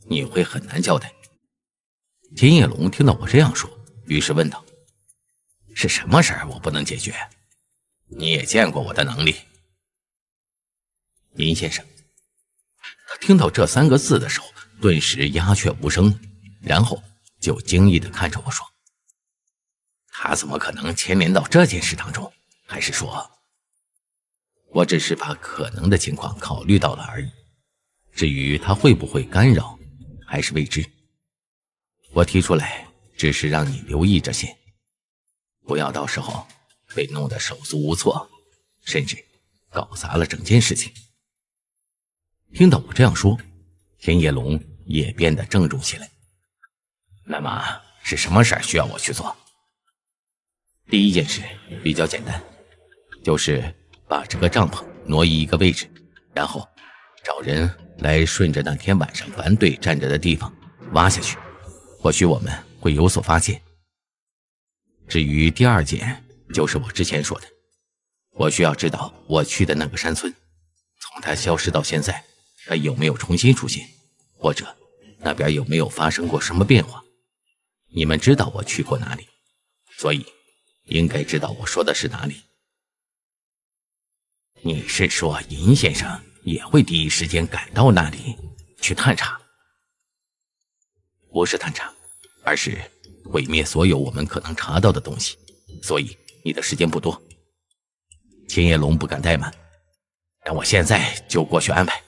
你会很难交代。田叶龙听到我这样说，于是问道：“是什么事儿？我不能解决？”你也见过我的能力，林先生。他听到这三个字的时候，顿时鸦雀无声，然后就惊异地看着我说：“他怎么可能牵连到这件事当中？还是说，我只是把可能的情况考虑到了而已？至于他会不会干扰，还是未知。我提出来，只是让你留意这些，不要到时候。”被弄得手足无措，甚至搞砸了整件事情。听到我这样说，天野龙也变得郑重起来。那么是什么事需要我去做？第一件事比较简单，就是把这个帐篷挪移一个位置，然后找人来顺着那天晚上樊队站着的地方挖下去，或许我们会有所发现。至于第二件，就是我之前说的，我需要知道我去的那个山村，从它消失到现在，它有没有重新出现，或者那边有没有发生过什么变化？你们知道我去过哪里，所以应该知道我说的是哪里。你是说，银先生也会第一时间赶到那里去探查？不是探查，而是毁灭所有我们可能查到的东西，所以。你的时间不多，千叶龙不敢怠慢，让我现在就过去安排。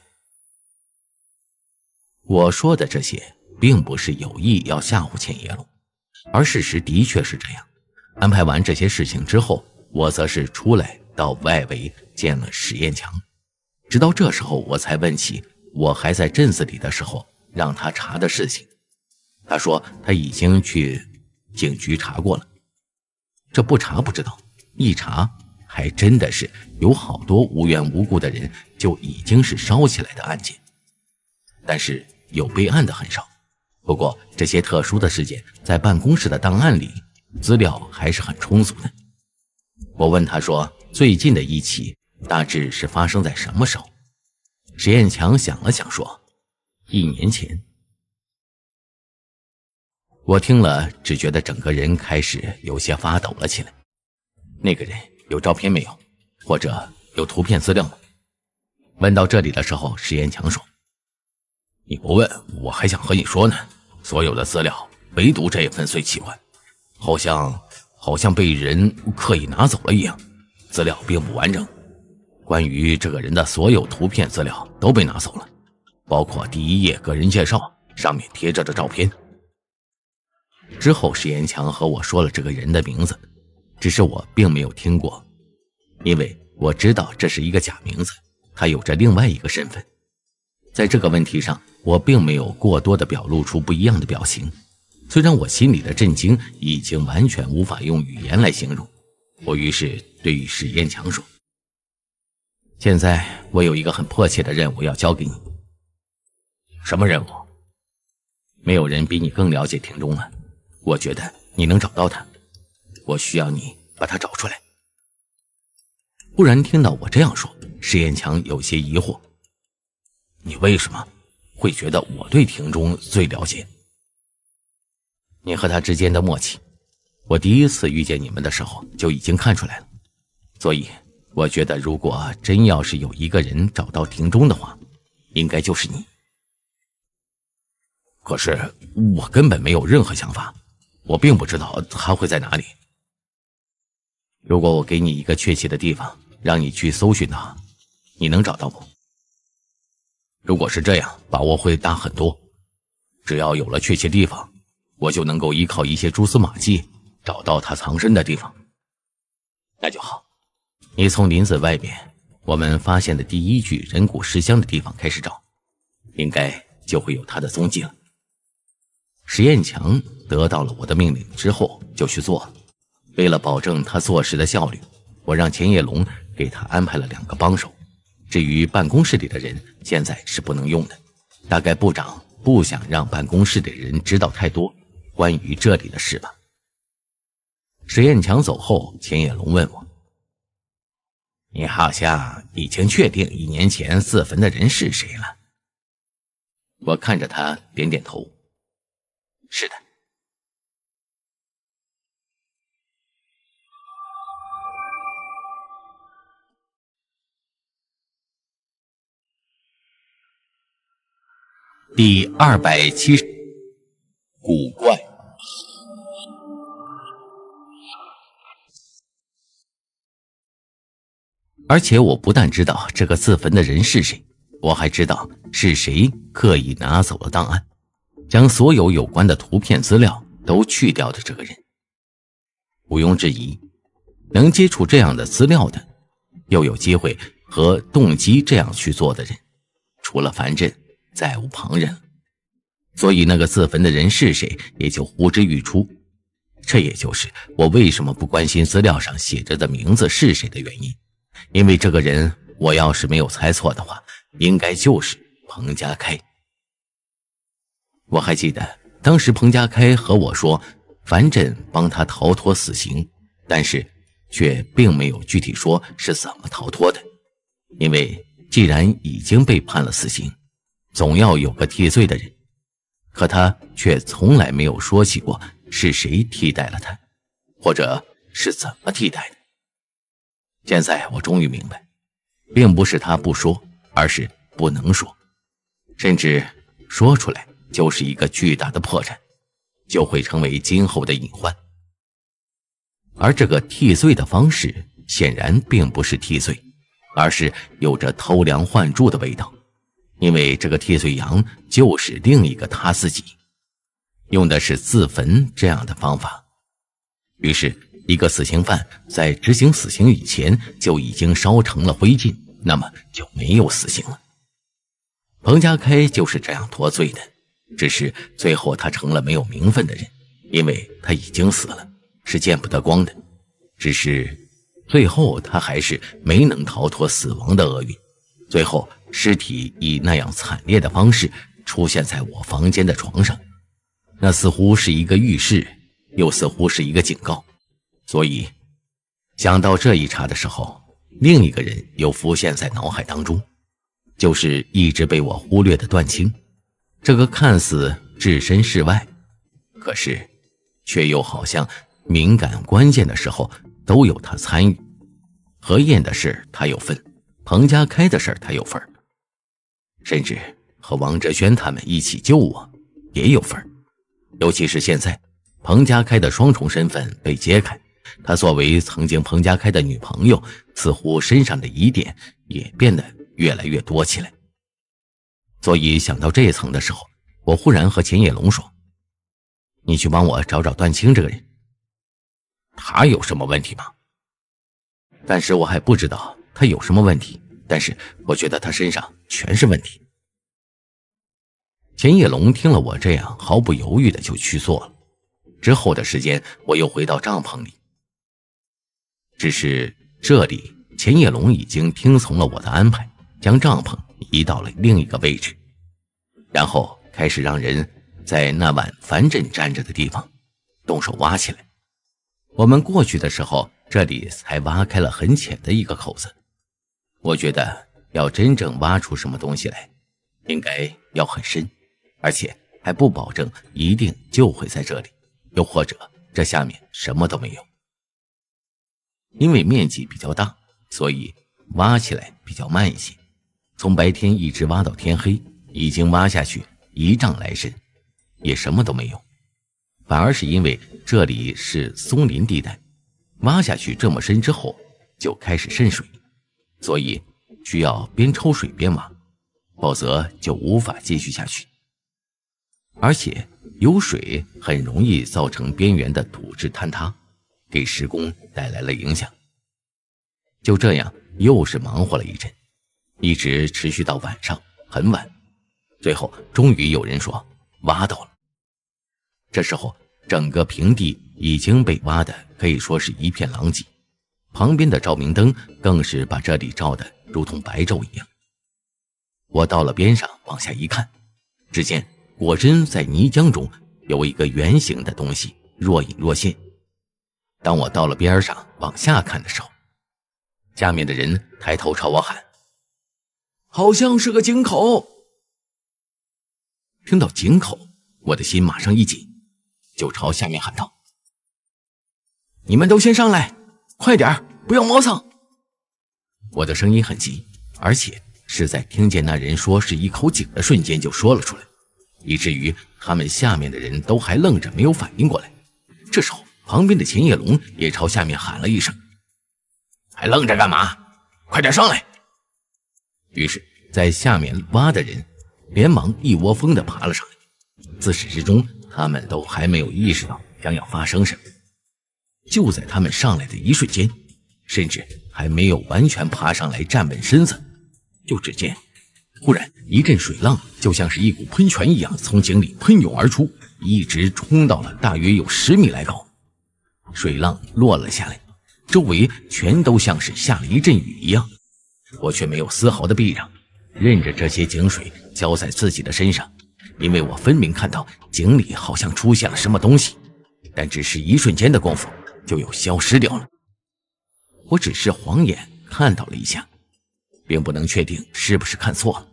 我说的这些并不是有意要吓唬千叶龙，而事实的确是这样。安排完这些事情之后，我则是出来到外围见了史彦强，直到这时候我才问起我还在镇子里的时候让他查的事情，他说他已经去警局查过了。这不查不知道，一查还真的是有好多无缘无故的人就已经是烧起来的案件，但是有备案的很少。不过这些特殊的事件在办公室的档案里资料还是很充足的。我问他说，最近的一起大致是发生在什么时候？石彦强想了想说，一年前。我听了，只觉得整个人开始有些发抖了起来。那个人有照片没有？或者有图片资料吗？问到这里的时候，石岩强说：“你不问，我还想和你说呢。所有的资料，唯独这一份碎器官，好像好像被人刻意拿走了一样。资料并不完整，关于这个人的所有图片资料都被拿走了，包括第一页个人介绍上面贴着的照片。”之后，石岩强和我说了这个人的名字，只是我并没有听过，因为我知道这是一个假名字，他有着另外一个身份。在这个问题上，我并没有过多的表露出不一样的表情，虽然我心里的震惊已经完全无法用语言来形容。我于是对于石岩强说：“现在我有一个很迫切的任务要交给你，什么任务？没有人比你更了解庭中了。”我觉得你能找到他，我需要你把他找出来。忽然听到我这样说，石彦强有些疑惑：“你为什么会觉得我对庭中最了解？你和他之间的默契，我第一次遇见你们的时候就已经看出来了。所以，我觉得如果真要是有一个人找到庭中的话，应该就是你。可是我根本没有任何想法。”我并不知道他会在哪里。如果我给你一个确切的地方，让你去搜寻他，你能找到不？如果是这样，把握会大很多。只要有了确切地方，我就能够依靠一些蛛丝马迹找到他藏身的地方。那就好，你从林子外面我们发现的第一具人骨尸箱的地方开始找，应该就会有他的踪迹了。石彦强得到了我的命令之后，就去做为了保证他做事的效率，我让钱叶龙给他安排了两个帮手。至于办公室里的人，现在是不能用的。大概部长不想让办公室的人知道太多关于这里的事吧。石彦强走后，钱叶龙问我：“你好像已经确定一年前自焚的人是谁了？”我看着他，点点头。是的，
第二百七十古怪。
而且，我不但知道这个自焚的人是谁，我还知道是谁刻意拿走了档案。将所有有关的图片资料都去掉的这个人，毋庸置疑，能接触这样的资料的，又有机会和动机这样去做的人，除了樊振，再无旁人。所以，那个自焚的人是谁，也就呼之欲出。这也就是我为什么不关心资料上写着的名字是谁的原因，因为这个人，我要是没有猜错的话，应该就是彭家开。我还记得当时彭家开和我说，樊振帮他逃脱死刑，但是却并没有具体说是怎么逃脱的。因为既然已经被判了死刑，总要有个替罪的人，可他却从来没有说起过是谁替代了他，或者是怎么替代的。现在我终于明白，并不是他不说，而是不能说，甚至说出来。就是一个巨大的破绽，就会成为今后的隐患。而这个替罪的方式显然并不是替罪，而是有着偷梁换柱的味道，因为这个替罪羊就是另一个他自己，用的是自焚这样的方法。于是，一个死刑犯在执行死刑以前就已经烧成了灰烬，那么就没有死刑了。彭家开就是这样脱罪的。只是最后他成了没有名分的人，因为他已经死了，是见不得光的。只是最后他还是没能逃脱死亡的厄运，最后尸体以那样惨烈的方式出现在我房间的床上。那似乎是一个预示，又似乎是一个警告。所以想到这一茬的时候，另一个人又浮现在脑海当中，就是一直被我忽略的段青。这个看似置身事外，可是却又好像敏感关键的时候都有他参与。何燕的事他有份，彭家开的事他有份甚至和王哲轩他们一起救我也有份尤其是现在彭家开的双重身份被揭开，他作为曾经彭家开的女朋友，似乎身上的疑点也变得越来越多起来。所以想到这一层的时候，我忽然和钱叶龙说：“你去帮我找找段青这个人，他有什么问题吗？”但是我还不知道他有什么问题，但是我觉得他身上全是问题。钱叶龙听了我这样，毫不犹豫的就去做了。之后的时间，我又回到帐篷里，只是这里钱叶龙已经听从了我的安排，将帐篷。移到了另一个位置，然后开始让人在那晚樊振站着的地方动手挖起来。我们过去的时候，这里才挖开了很浅的一个口子。我觉得要真正挖出什么东西来，应该要很深，而且还不保证一定就会在这里，又或者这下面什么都没有。因为面积比较大，所以挖起来比较慢一些。从白天一直挖到天黑，已经挖下去一丈来深，也什么都没有。反而是因为这里是松林地带，挖下去这么深之后就开始渗水，所以需要边抽水边挖，否则就无法继续下去。而且有水很容易造成边缘的土质坍塌，给施工带来了影响。就这样又是忙活了一阵。一直持续到晚上很晚，最后终于有人说挖到了。这时候，整个平地已经被挖的可以说是一片狼藉，旁边的照明灯更是把这里照的如同白昼一样。我到了边上往下一看，只见果真在泥浆中有一个圆形的东西若隐若现。当我到了边上往下看的时候，下面的人抬头朝我喊。好像是个井口。听到井口，我的心马上一紧，就朝下面喊道：“你们都先上来，快点不要磨蹭！”我的声音很急，而且是在听见那人说是一口井的瞬间就说了出来，以至于他们下面的人都还愣着没有反应过来。这时候，旁边的秦叶龙也朝下面喊了一声：“还愣着干嘛？快点上来！”于是，在下面挖的人连忙一窝蜂地爬了上来。自始至终，他们都还没有意识到将要发生什么。就在他们上来的一瞬间，甚至还没有完全爬上来站稳身子，就只见忽然一阵水浪，就像是一股喷泉一样从井里喷涌而出，一直冲到了大约有十米来高。水浪落了下来，周围全都像是下了一阵雨一样。我却没有丝毫的避让，任着这些井水浇在自己的身上，因为我分明看到井里好像出现了什么东西，但只是一瞬间的功夫，就又消失掉了。我只是晃眼看到了一下，并不能确定是不是看错了。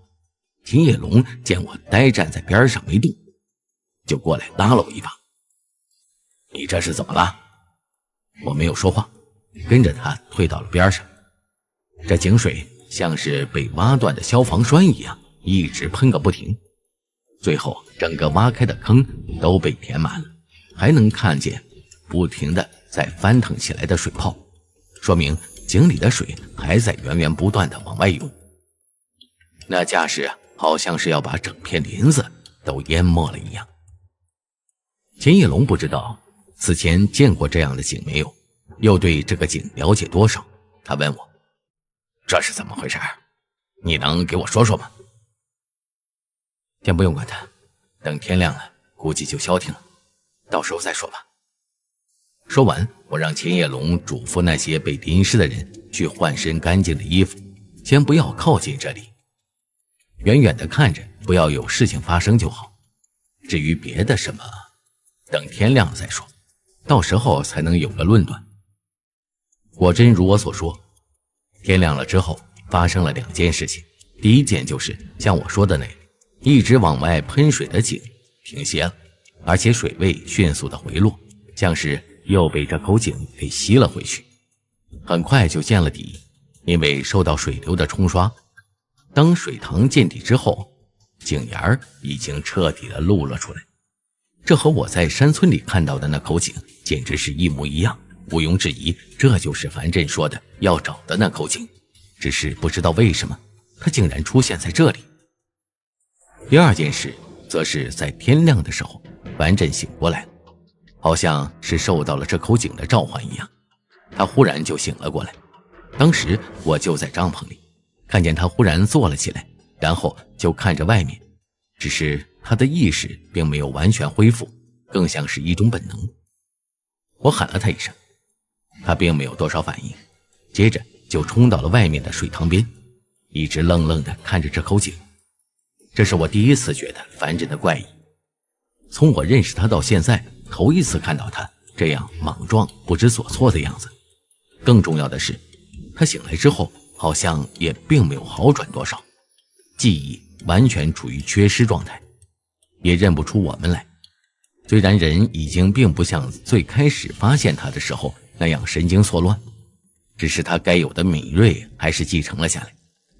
秦叶龙见我呆站在边上没动，就过来拉了我一把：“你这是怎么了？”我没有说话，跟着他退到了边上。这井水像是被挖断的消防栓一样，一直喷个不停。最后，整个挖开的坑都被填满了，还能看见不停的在翻腾起来的水泡，说明井里的水还在源源不断的往外涌。那架势好像是要把整片林子都淹没了一样。秦一龙不知道此前见过这样的井没有，又对这个井了解多少，他问我。这是怎么回事？你能给我说说吗？先不用管他，等天亮了，估计就消停了，到时候再说吧。说完，我让秦叶龙嘱咐那些被淋湿的人去换身干净的衣服，先不要靠近这里，远远的看着，不要有事情发生就好。至于别的什么，等天亮了再说，到时候才能有个论断。果真如我所说。天亮了之后，发生了两件事情。第一件就是像我说的那样，一直往外喷水的井停歇了，而且水位迅速的回落，像是又被这口井给吸了回去。很快就见了底，因为受到水流的冲刷。当水塘见底之后，井沿儿已经彻底的露了出来。这和我在山村里看到的那口井简直是一模一样。毋庸置疑，这就是樊振说的要找的那口井。只是不知道为什么，他竟然出现在这里。第二件事，则是在天亮的时候，樊振醒过来了，好像是受到了这口井的召唤一样，他忽然就醒了过来。当时我就在帐篷里，看见他忽然坐了起来，然后就看着外面。只是他的意识并没有完全恢复，更像是一种本能。我喊了他一声。他并没有多少反应，接着就冲到了外面的水塘边，一直愣愣地看着这口井。这是我第一次觉得樊人的怪异。从我认识他到现在，头一次看到他这样莽撞、不知所措的样子。更重要的是，他醒来之后好像也并没有好转多少，记忆完全处于缺失状态，也认不出我们来。虽然人已经并不像最开始发现他的时候。那样神经错乱，只是他该有的敏锐还是继承了下来。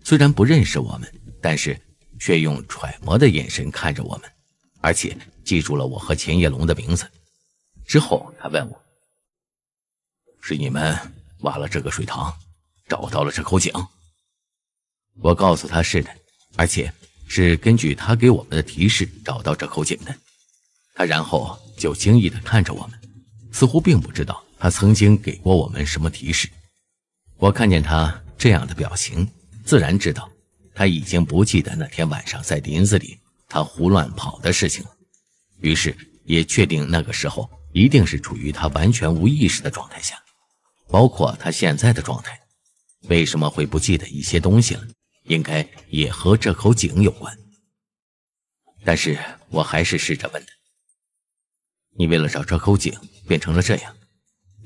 虽然不认识我们，但是却用揣摩的眼神看着我们，而且记住了我和钱叶龙的名字。之后，他问我：“是你们挖了这个水塘，找到了这口井？”我告诉他：“是的，而且是根据他给我们的提示找到这口井的。”他然后就惊异地看着我们，似乎并不知道。他曾经给过我们什么提示？我看见他这样的表情，自然知道他已经不记得那天晚上在林子里他胡乱跑的事情了。于是也确定那个时候一定是处于他完全无意识的状态下，包括他现在的状态。为什么会不记得一些东西了？应该也和这口井有关。但是我还是试着问他：“你为了找这口井，变成了这样？”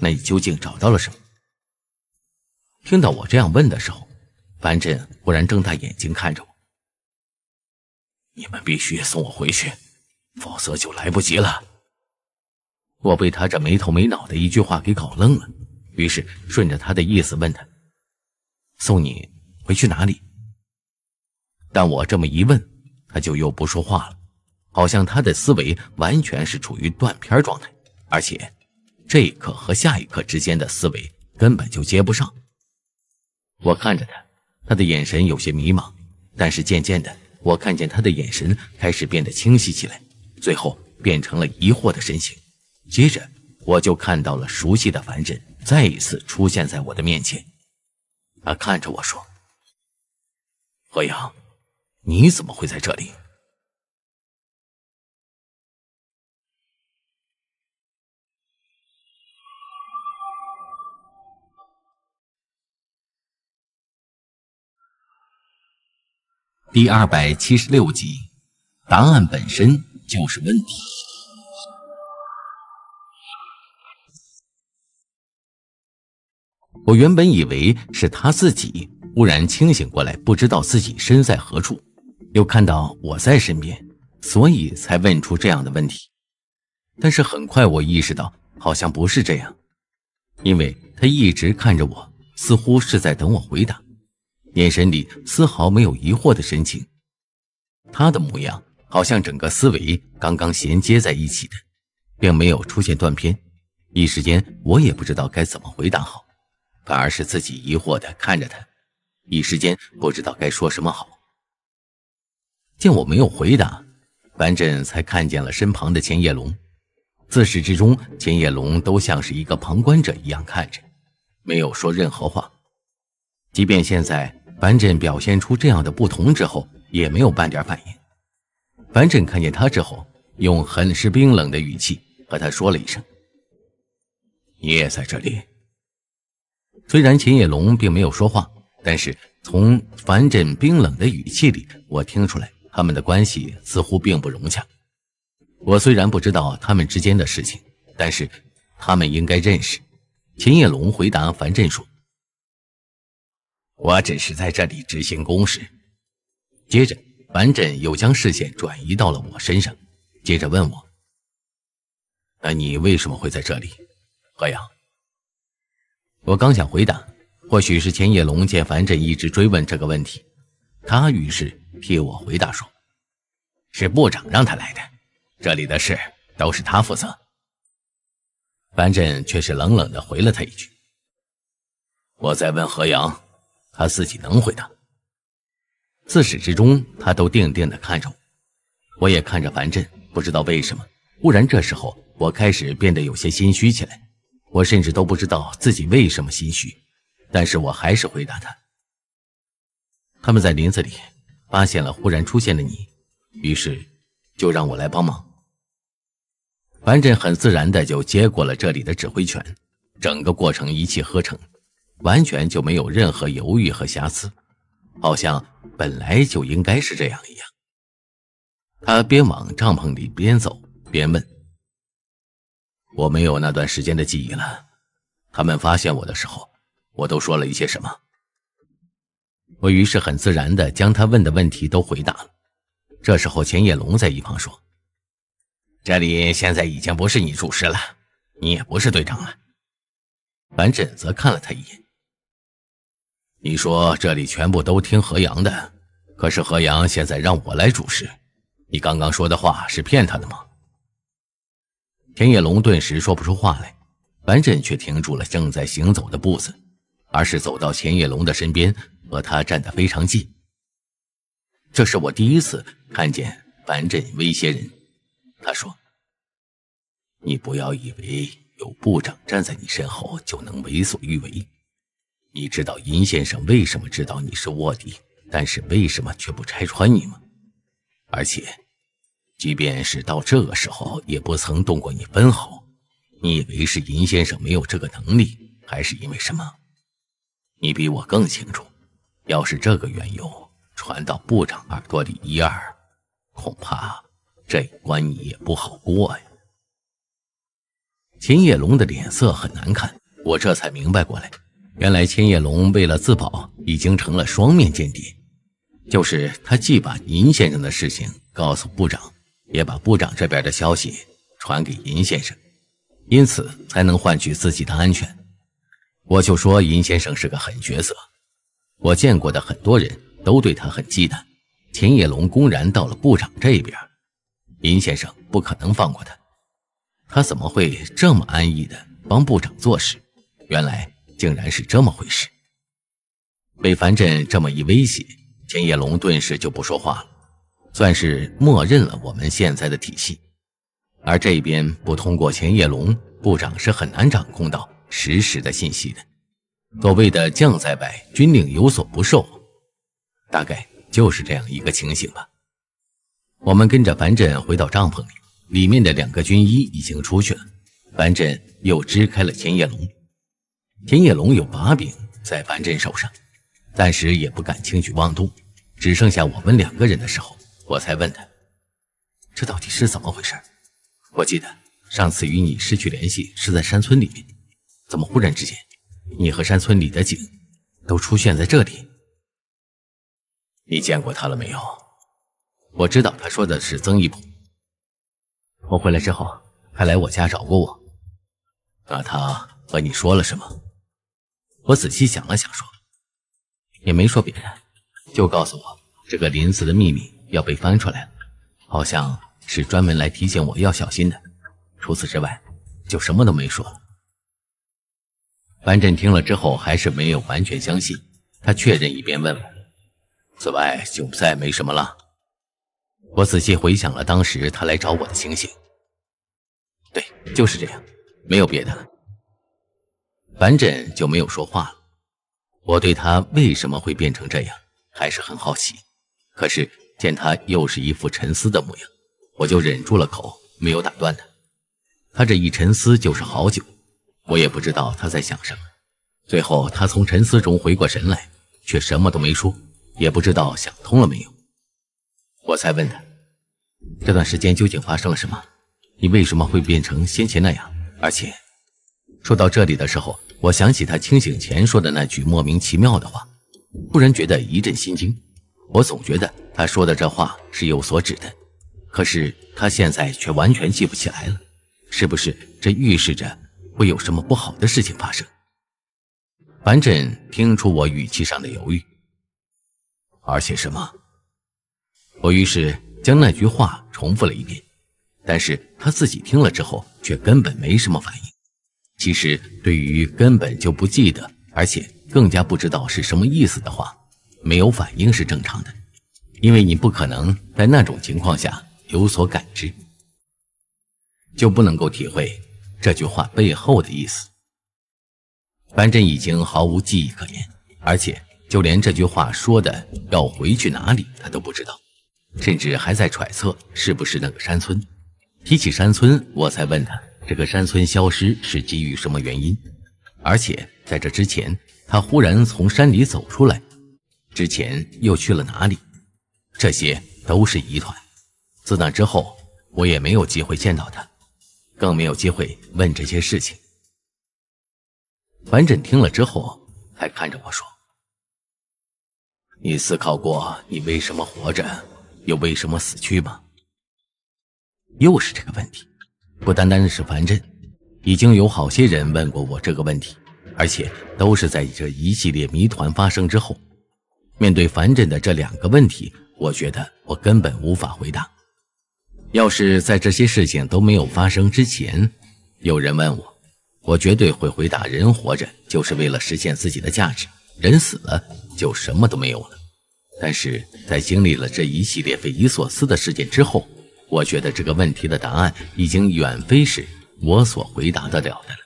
那你究竟找到了什么？听到我这样问的时候，樊振忽然睁大眼睛看着我。你们必须送我回去，否则就来不及了。我被他这没头没脑的一句话给搞愣了，于是顺着他的意思问他：“送你回去哪里？”但我这么一问，他就又不说话了，好像他的思维完全是处于断片状态，而且。这一刻和下一刻之间的思维根本就接不上。我看着他，他的眼神有些迷茫，但是渐渐的，我看见他的眼神开始变得清晰起来，最后变成了疑惑的神情。接着，我就看到了熟悉的凡人再一次出现在我的面前。他看着我说：“何阳，你怎么会在这里？”
第二百七十六集，
答案本身就是问题。我原本以为是他自己忽然清醒过来，不知道自己身在何处，又看到我在身边，所以才问出这样的问题。但是很快我意识到，好像不是这样，因为他一直看着我，似乎是在等我回答。眼神里丝毫没有疑惑的神情，他的模样好像整个思维刚刚衔接在一起的，并没有出现断片。一时间，我也不知道该怎么回答好，反而是自己疑惑的看着他，一时间不知道该说什么好。见我没有回答，樊振才看见了身旁的钱叶龙，自始至终，钱叶龙都像是一个旁观者一样看着，没有说任何话，即便现在。樊振表现出这样的不同之后，也没有半点反应。樊振看见他之后，用很是冰冷的语气和他说了一声：“你也在这里。”虽然秦叶龙并没有说话，但是从樊振冰冷的语气里，我听出来他们的关系似乎并不融洽。我虽然不知道他们之间的事情，但是他们应该认识。秦叶龙回答樊振说。我只是在这里执行公事。接着，樊振又将视线转移到了我身上，接着问我：“那你为什么会在这里，何阳？”我刚想回答，或许是千叶龙见樊振一直追问这个问题，他于是替我回答说：“是部长让他来的，这里的事都是他负责。”樊振却是冷冷地回了他一句：“我在问何阳。”他自己能回答。自始至终，他都定定地看着我，我也看着樊振。不知道为什么，忽然这时候，我开始变得有些心虚起来。我甚至都不知道自己为什么心虚，但是我还是回答他：“他们在林子里发现了忽然出现的你，于是就让我来帮忙。”樊振很自然地就接过了这里的指挥权，整个过程一气呵成。完全就没有任何犹豫和瑕疵，好像本来就应该是这样一样。他边往帐篷里边走边问：“我没有那段时间的记忆了，他们发现我的时候，我都说了一些什么？”我于是很自然地将他问的问题都回答了。这时候，钱叶龙在一旁说：“这里现在已经不是你主事了，你也不是队长了。”板振则看了他一眼。你说这里全部都听何阳的，可是何阳现在让我来主事。你刚刚说的话是骗他的吗？田叶龙顿时说不出话来，樊振却停住了正在行走的步子，而是走到田叶龙的身边，和他站得非常近。这是我第一次看见樊振威胁人。他说：“你不要以为有部长站在你身后就能为所欲为。”你知道银先生为什么知道你是卧底，但是为什么却不拆穿你吗？而且，即便是到这个时候，也不曾动过你分毫。你以为是银先生没有这个能力，还是因为什么？你比我更清楚。要是这个缘由传到部长耳朵里一二，恐怕这关你也不好过呀。秦叶龙的脸色很难看，我这才明白过来。原来千叶龙为了自保，已经成了双面间谍，就是他既把银先生的事情告诉部长，也把部长这边的消息传给银先生，因此才能换取自己的安全。我就说银先生是个狠角色，我见过的很多人都对他很忌惮。千叶龙公然到了部长这边，银先生不可能放过他，他怎么会这么安逸的帮部长做事？原来。竟然是这么回事。被樊振这么一威胁，钱叶龙顿时就不说话了，算是默认了我们现在的体系。而这边不通过钱叶龙部长，是很难掌控到实时的信息的。所谓的“将在外，军令有所不受”，大概就是这样一个情形吧。我们跟着樊振回到帐篷里，里面的两个军医已经出去了。樊振又支开了钱叶龙。田野龙有把柄在樊振手上，暂时也不敢轻举妄动。只剩下我们两个人的时候，我才问他：“这到底是怎么回事？”我记得上次与你失去联系是在山村里面，怎么忽然之间，你和山村里的景都出现在这里？你见过他了没有？我知道他说的是曾一普。我回来之后还来我家找过我。那他和你说了什么？我仔细想了想，说，也没说别的，就告诉我这个林子的秘密要被翻出来了，好像是专门来提醒我要小心的。除此之外，就什么都没说。班振听了之后，还是没有完全相信，他确认一遍问我，此外就再没什么了。我仔细回想了当时他来找我的情形，对，就是这样，没有别的了。板正就没有说话了。我对他为什么会变成这样还是很好奇，可是见他又是一副沉思的模样，我就忍住了口，没有打断他。他这一沉思就是好久，我也不知道他在想什么。最后他从沉思中回过神来，却什么都没说，也不知道想通了没有。我才问他这段时间究竟发生了什么，你为什么会变成先前那样？而且说到这里的时候。我想起他清醒前说的那句莫名其妙的话，忽然觉得一阵心惊。我总觉得他说的这话是有所指的，可是他现在却完全记不起来了。是不是这预示着会有什么不好的事情发生？樊振听出我语气上的犹豫，而且什么？我于是将那句话重复了一遍，但是他自己听了之后却根本没什么反应。其实，对于根本就不记得，而且更加不知道是什么意思的话，没有反应是正常的，因为你不可能在那种情况下有所感知，就不能够体会这句话背后的意思。班真已经毫无记忆可言，而且就连这句话说的要回去哪里，他都不知道，甚至还在揣测是不是那个山村。提起山村，我才问他。这个山村消失是基于什么原因？而且在这之前，他忽然从山里走出来，之前又去了哪里？这些都是疑团。自那之后，我也没有机会见到他，更没有机会问这些事情。樊振听了之后，还看着我说：“你思考过，你为什么活着，又为什么死去吗？”又是这个问题。不单单是樊振，已经有好些人问过我这个问题，而且都是在这一系列谜团发生之后。面对樊振的这两个问题，我觉得我根本无法回答。要是在这些事情都没有发生之前，有人问我，我绝对会回答：人活着就是为了实现自己的价值，人死了就什么都没有了。但是在经历了这一系列匪夷所思的事件之后，我觉得这个问题的答案已经远非是我所回答得了的了，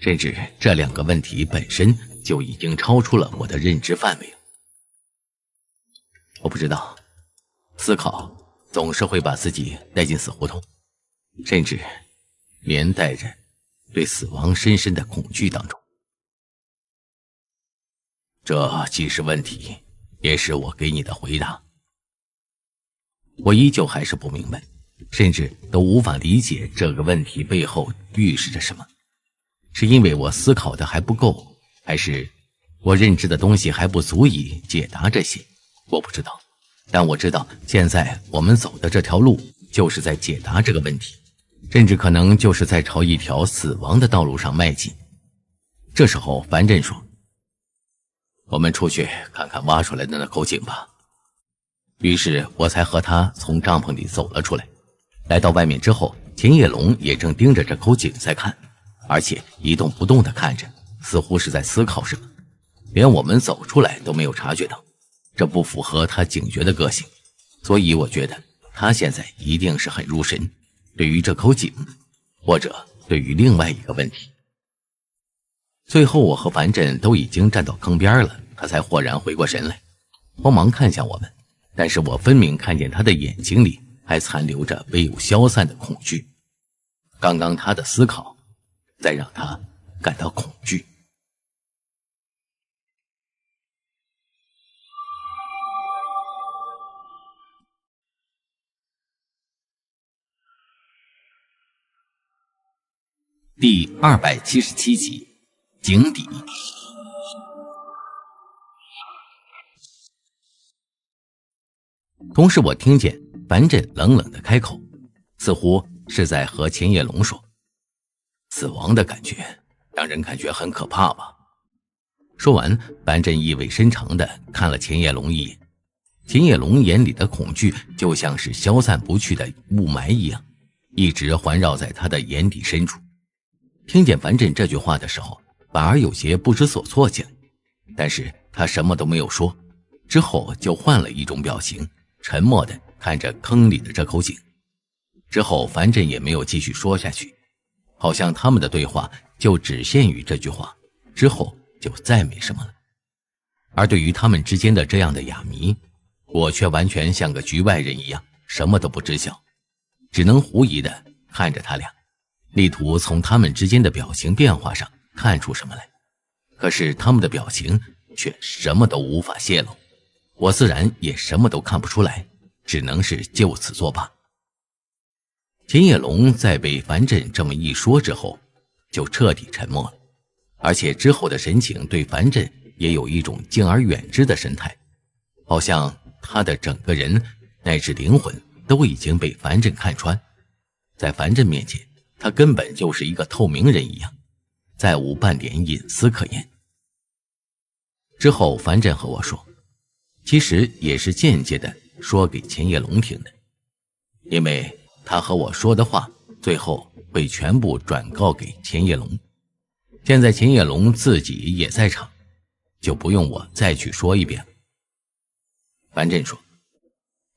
甚至这两个问题本身就已经超出了我的认知范围了。我不知道，思考总是会把自己带进死胡同，甚至连带着对死亡深深的恐惧当中。这既是问题，也是我给你的回答。我依旧还是不明白，甚至都无法理解这个问题背后预示着什么，是因为我思考的还不够，还是我认知的东西还不足以解答这些？我不知道，但我知道现在我们走的这条路就是在解答这个问题，甚至可能就是在朝一条死亡的道路上迈进。这时候，樊振说：“我们出去看看挖出来的那口井吧。”于是我才和他从帐篷里走了出来，来到外面之后，田野龙也正盯着这口井在看，而且一动不动地看着，似乎是在思考什么，连我们走出来都没有察觉到，这不符合他警觉的个性，所以我觉得他现在一定是很入神，对于这口井，或者对于另外一个问题。最后我和樊振都已经站到坑边了，他才豁然回过神来，慌忙看向我们。但是我分明看见他的眼睛里还残留着未有消散的恐惧。刚刚他的思考在让他感到恐惧。
第二百七十七集，
井底。同时，我听见樊振冷冷的开口，似乎是在和秦叶龙说：“死亡的感觉让人感觉很可怕吧？”说完，樊振意味深长的看了秦叶龙一眼。秦叶龙眼里的恐惧就像是消散不去的雾霾一样，一直环绕在他的眼底深处。听见樊振这句话的时候，反而有些不知所措起来，但是他什么都没有说，之后就换了一种表情。沉默的看着坑里的这口井，之后樊振也没有继续说下去，好像他们的对话就只限于这句话，之后就再没什么了。而对于他们之间的这样的哑谜，我却完全像个局外人一样，什么都不知晓，只能狐疑的看着他俩，力图从他们之间的表情变化上看出什么来，可是他们的表情却什么都无法泄露。我自然也什么都看不出来，只能是就此作罢。秦野龙在被樊振这么一说之后，就彻底沉默了，而且之后的神情对樊振也有一种敬而远之的神态，好像他的整个人乃至灵魂都已经被樊振看穿，在樊振面前，他根本就是一个透明人一样，再无半点隐私可言。之后，樊振和我说。其实也是间接的说给钱叶龙听的，因为他和我说的话，最后会全部转告给钱叶龙。现在钱叶龙自己也在场，就不用我再去说一遍了。樊振说：“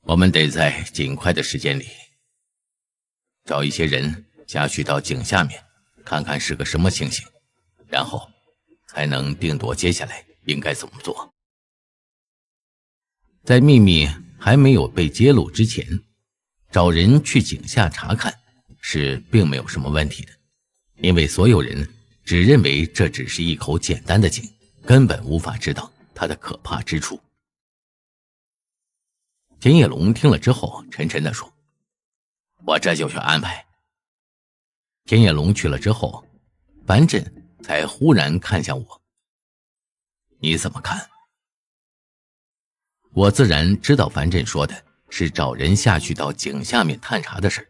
我们得在尽快的时间里，找一些人下去到井下面，看看是个什么情形，然后才能定夺接下来应该怎么做。”在秘密还没有被揭露之前，找人去井下查看是并没有什么问题的，因为所有人只认为这只是一口简单的井，根本无法知道它的可怕之处。田野龙听了之后，沉沉地说：“我这就去安排。”田野龙去了之后，樊振才忽然看向我：“你怎么看？”我自然知道樊振说的是找人下去到井下面探查的事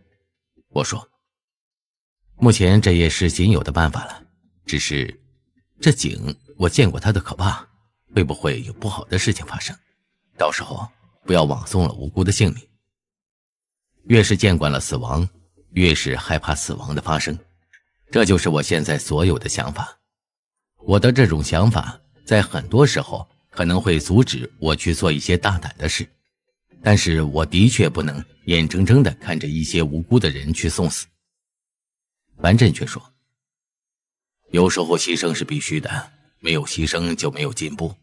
我说：“目前这也是仅有的办法了，只是这井我见过它的可怕，会不会有不好的事情发生？到时候不要枉送了无辜的性命。越是见惯了死亡，越是害怕死亡的发生，这就是我现在所有的想法。我的这种想法在很多时候。”可能会阻止我去做一些大胆的事，但是我的确不能眼睁睁地看着一些无辜的人去送死。樊振却说：“有时候牺牲是必须的，没有牺牲就没有进步，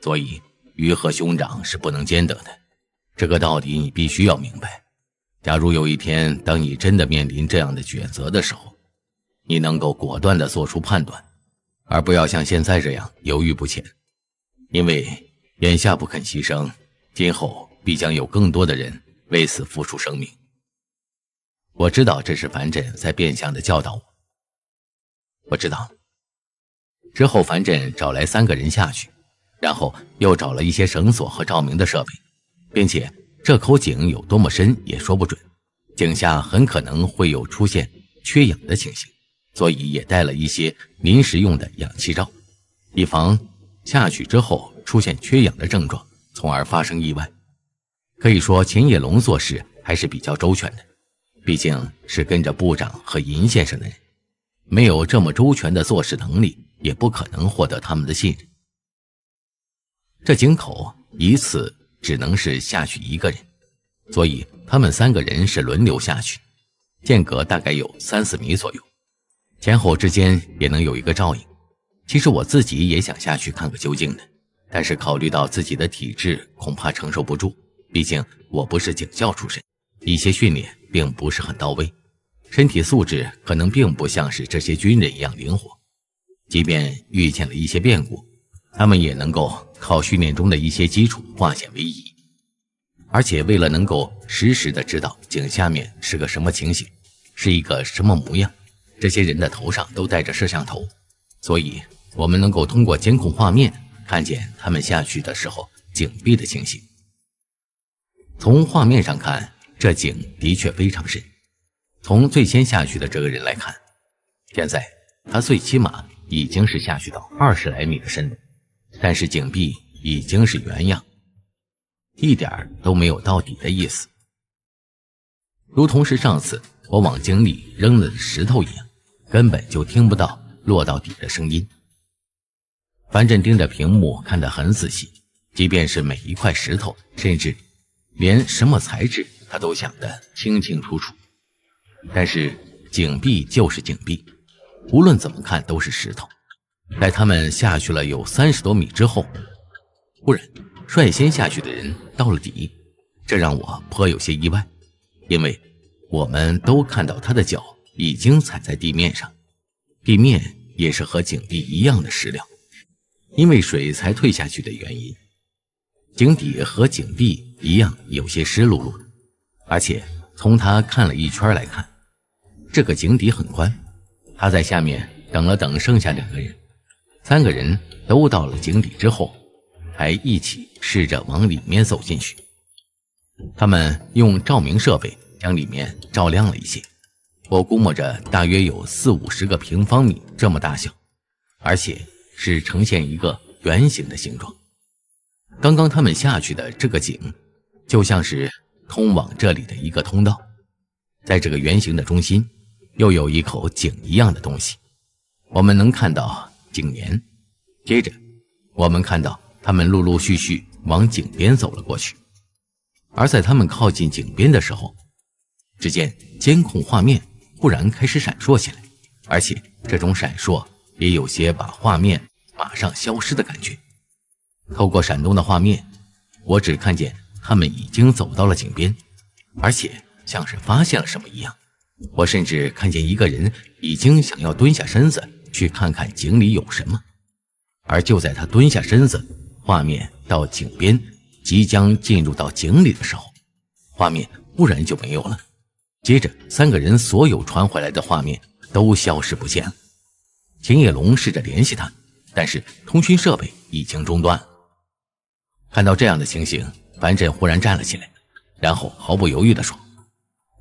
所以鱼和熊掌是不能兼得的。这个道理你必须要明白。假如有一天，当你真的面临这样的抉择的时候，你能够果断地做出判断，而不要像现在这样犹豫不前。”因为眼下不肯牺牲，今后必将有更多的人为此付出生命。我知道这是樊振在变相的教导我。我知道之后，樊振找来三个人下去，然后又找了一些绳索和照明的设备，并且这口井有多么深也说不准，井下很可能会有出现缺氧的情形，所以也带了一些临时用的氧气罩，以防。下去之后出现缺氧的症状，从而发生意外。可以说，秦野龙做事还是比较周全的，毕竟是跟着部长和银先生的人，没有这么周全的做事能力，也不可能获得他们的信任。这井口一次只能是下去一个人，所以他们三个人是轮流下去，间隔大概有三四米左右，前后之间也能有一个照应。其实我自己也想下去看个究竟的，但是考虑到自己的体质，恐怕承受不住。毕竟我不是警校出身，一些训练并不是很到位，身体素质可能并不像是这些军人一样灵活。即便遇见了一些变故，他们也能够靠训练中的一些基础化险为夷。而且为了能够实时的知道井下面是个什么情形，是一个什么模样，这些人的头上都戴着摄像头。所以，我们能够通过监控画面看见他们下去的时候井壁的情形。从画面上看，这井的确非常深。从最先下去的这个人来看，现在他最起码已经是下去到二十来米的深度，但是井壁已经是原样，一点都没有到底的意思。如同是上次我往井里扔了石头一样，根本就听不到。落到底的声音。樊振盯着屏幕看得很仔细，即便是每一块石头，甚至连什么材质，他都想得清清楚楚。但是井壁就是井壁，无论怎么看都是石头。待他们下去了有三十多米之后，忽然率先下去的人到了底，这让我颇有些意外，因为我们都看到他的脚已经踩在地面上。地面也是和井壁一样的石料，因为水才退下去的原因，井底和井壁一样有些湿漉漉的。而且从他看了一圈来看，这个井底很宽。他在下面等了等，剩下两个人，三个人都到了井底之后，才一起试着往里面走进去。他们用照明设备将里面照亮了一些。我估摸着大约有四五十个平方米这么大小，而且是呈现一个圆形的形状。刚刚他们下去的这个井，就像是通往这里的一个通道。在这个圆形的中心，又有一口井一样的东西。我们能看到井沿，接着我们看到他们陆陆续续往井边走了过去。而在他们靠近井边的时候，只见监控画面。忽然开始闪烁起来，而且这种闪烁也有些把画面马上消失的感觉。透过闪动的画面，我只看见他们已经走到了井边，而且像是发现了什么一样。我甚至看见一个人已经想要蹲下身子去看看井里有什么。而就在他蹲下身子，画面到井边即将进入到井里的时候，画面忽然就没有了。接着，三个人所有传回来的画面都消失不见了。田野龙试着联系他但是通讯设备已经中断。看到这样的情形，樊振忽然站了起来，然后毫不犹豫地说：“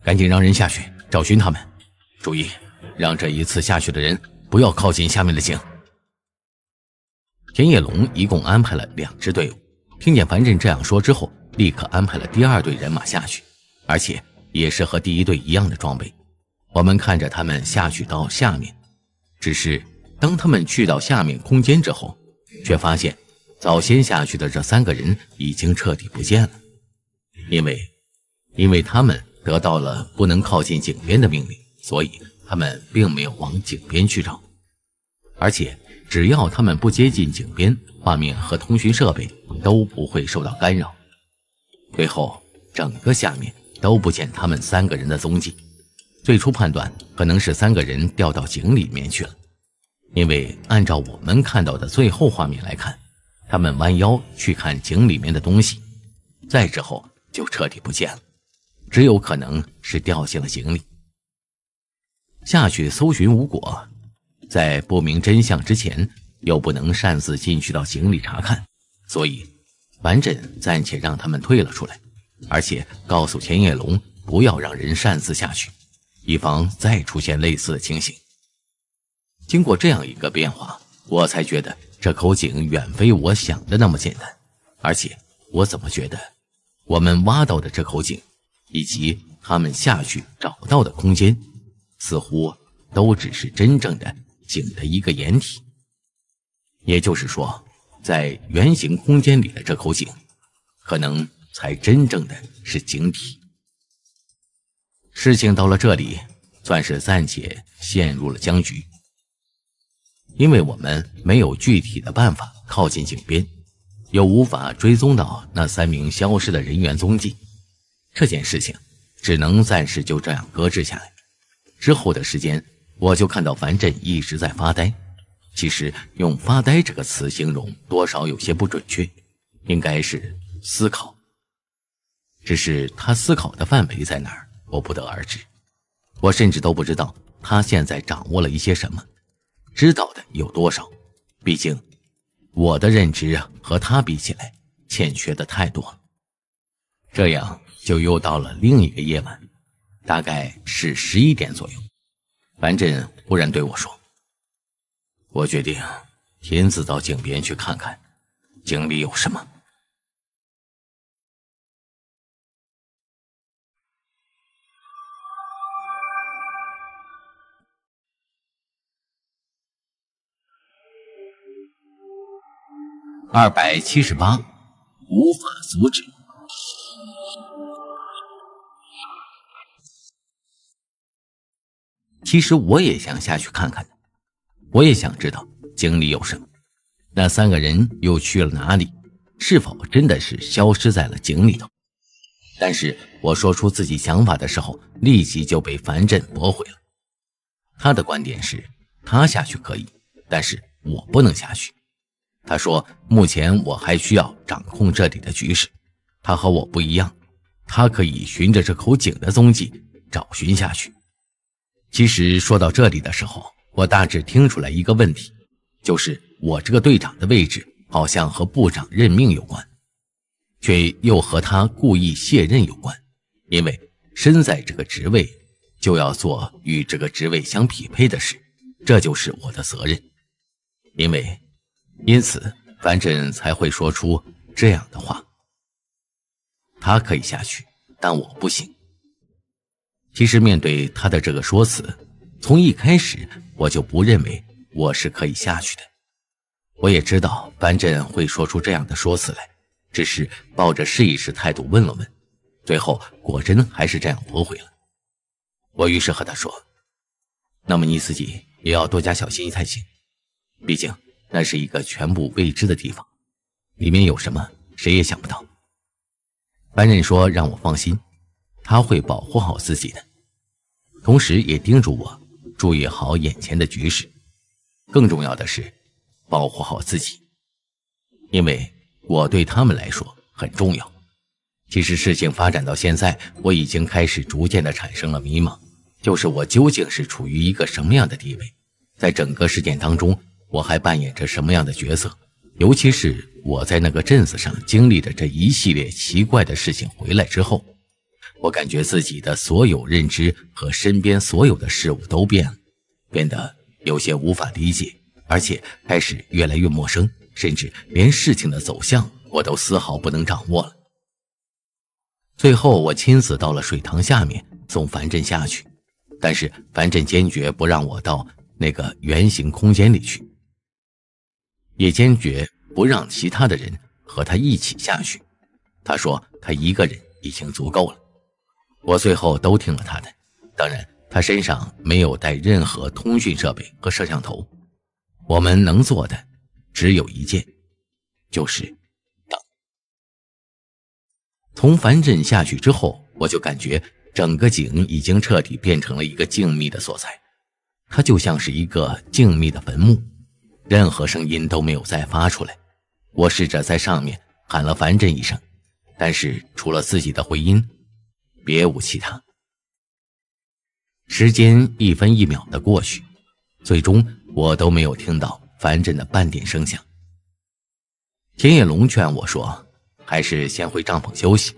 赶紧让人下去找寻他们，注意让这一次下去的人不要靠近下面的井。”田野龙一共安排了两支队伍。听见樊振这样说之后，立刻安排了第二队人马下去，而且。也是和第一队一样的装备。我们看着他们下去到下面，只是当他们去到下面空间之后，却发现早先下去的这三个人已经彻底不见了。因为，因为他们得到了不能靠近井边的命令，所以他们并没有往井边去找。而且，只要他们不接近井边，画面和通讯设备都不会受到干扰。最后，整个下面。都不见他们三个人的踪迹，最初判断可能是三个人掉到井里面去了，因为按照我们看到的最后画面来看，他们弯腰去看井里面的东西，再之后就彻底不见了，只有可能是掉进了井里。下去搜寻无果，在不明真相之前又不能擅自进去到井里查看，所以，樊振暂且让他们退了出来。而且告诉千叶龙不要让人擅自下去，以防再出现类似的情形。经过这样一个变化，我才觉得这口井远非我想的那么简单。而且，我怎么觉得我们挖到的这口井，以及他们下去找到的空间，似乎都只是真正的井的一个掩体。也就是说，在圆形空间里的这口井，可能。才真正的是井底。事情到了这里，算是暂且陷入了僵局，因为我们没有具体的办法靠近井边，又无法追踪到那三名消失的人员踪迹，这件事情只能暂时就这样搁置下来。之后的时间，我就看到樊振一直在发呆。其实用“发呆”这个词形容，多少有些不准确，应该是思考。只是他思考的范围在哪儿，我不得而知。我甚至都不知道他现在掌握了一些什么，知道的有多少。毕竟，我的认知啊，和他比起来，欠缺的太多了。这样就又到了另一个夜晚，大概是十一点左右，樊振忽然对我说：“我决定亲自到井边去看看，井里有什么。”
二百七十八，无法
阻止。其实我也想下去看看的，我也想知道井里有什么，那三个人又去了哪里，是否真的是消失在了井里头？但是我说出自己想法的时候，立即就被樊振驳回了。他的观点是：他下去可以，但是我不能下去。他说：“目前我还需要掌控这里的局势。他和我不一样，他可以循着这口井的踪迹找寻下去。其实说到这里的时候，我大致听出来一个问题，就是我这个队长的位置好像和部长任命有关，却又和他故意卸任有关。因为身在这个职位，就要做与这个职位相匹配的事，这就是我的责任。因为。”因此，樊振才会说出这样的话。他可以下去，但我不行。其实，面对他的这个说辞，从一开始我就不认为我是可以下去的。我也知道班振会说出这样的说辞来，只是抱着试一试态度问了问，最后果真还是这样驳回了。我于是和他说：“那么你自己也要多加小心意才行，毕竟……”那是一个全部未知的地方，里面有什么，谁也想不到。班任说让我放心，他会保护好自己的，同时也叮嘱我注意好眼前的局势。更重要的是，保护好自己，因为我对他们来说很重要。其实事情发展到现在，我已经开始逐渐的产生了迷茫，就是我究竟是处于一个什么样的地位，在整个事件当中。我还扮演着什么样的角色？尤其是我在那个镇子上经历着这一系列奇怪的事情回来之后，我感觉自己的所有认知和身边所有的事物都变了，变得有些无法理解，而且开始越来越陌生，甚至连事情的走向我都丝毫不能掌握了。最后，我亲自到了水塘下面送樊振下去，但是樊振坚决不让我到那个圆形空间里去。也坚决不让其他的人和他一起下去。他说他一个人已经足够了。我最后都听了他的。当然，他身上没有带任何通讯设备和摄像头。我们能做的只有一件，就是等。从樊镇下去之后，我就感觉整个井已经彻底变成了一个静谧的所在。它就像是一个静谧的坟墓。任何声音都没有再发出来。我试着在上面喊了樊振一声，但是除了自己的回音，别无其他。时间一分一秒的过去，最终我都没有听到樊振的半点声响。田野龙劝我说：“还是先回帐篷休息，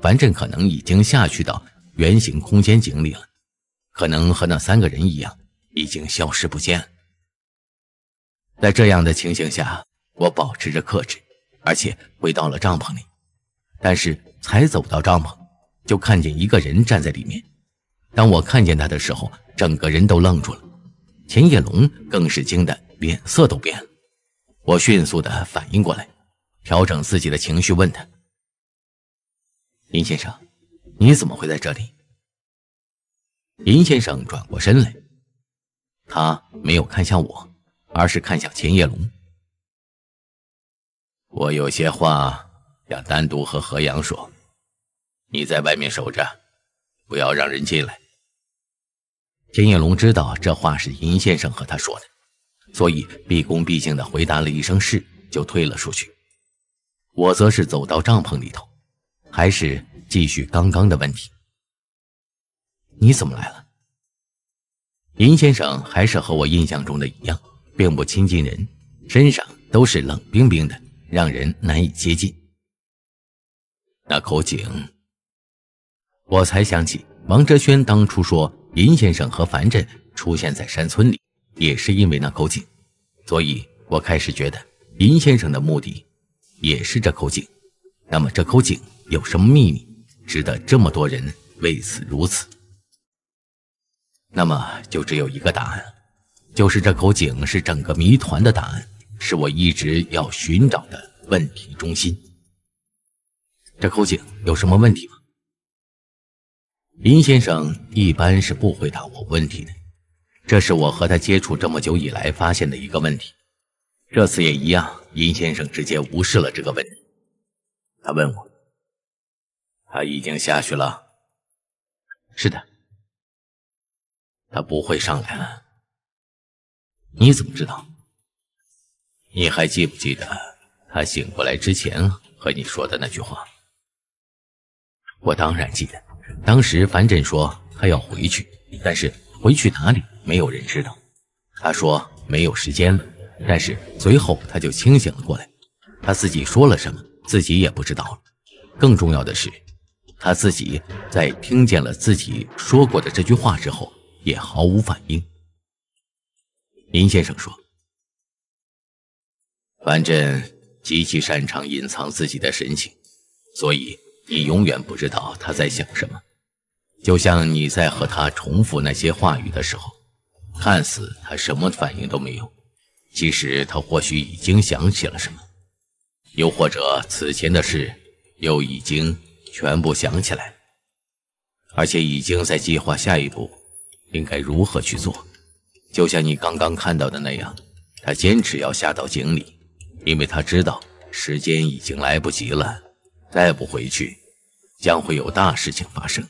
樊振可能已经下去到圆形空间井里了，可能和那三个人一样，已经消失不见了。”在这样的情形下，我保持着克制，而且回到了帐篷里。但是才走到帐篷，就看见一个人站在里面。当我看见他的时候，整个人都愣住了。秦叶龙更是惊得脸色都变了。我迅速地反应过来，调整自己的情绪，问他：“林先生，你怎么会在这里？”林先生转过身来，他没有看向我。而是看向钱叶龙，我有些话要单独和何阳说，你在外面守着，不要让人进来。钱叶龙知道这话是银先生和他说的，所以毕恭毕敬的回答了一声“是”，就退了出去。我则是走到帐篷里头，还是继续刚刚的问题。你怎么来了？银先生还是和我印象中的一样。并不亲近人，身上都是冷冰冰的，让人难以接近。那口井，我才想起王哲轩当初说，林先生和樊振出现在山村里，也是因为那口井。所以，我开始觉得林先生的目的也是这口井。那么，这口井有什么秘密，值得这么多人为此如此？那么，就只有一个答案。就是这口井是整个谜团的答案，是我一直要寻找的问题中心。这口井有什么问题吗？林先生一般是不回答我问题的，这是我和他接触这么久以来发现的一个问题。这次也一样，林先生直接无视了这个问题。他问我，他已经下去了。是的，他不会上来了。你怎么知道？你还记不记得他醒过来之前和你说的那句话？我当然记得。当时樊振说他要回去，但是回去哪里没有人知道。他说没有时间了，但是随后他就清醒了过来。他自己说了什么，自己也不知道了。更重要的是，他自己在听见了自己说过的这句话之后，也毫无反应。林先生说：“反振极其擅长隐藏自己的神情，所以你永远不知道他在想什么。就像你在和他重复那些话语的时候，看似他什么反应都没有，其实他或许已经想起了什么，又或者此前的事又已经全部想起来，而且已经在计划下一步应该如何去做。”就像你刚刚看到的那样，他坚持要下到井里，因为他知道时间已经来不及了，再不回去，将会有大事情发生。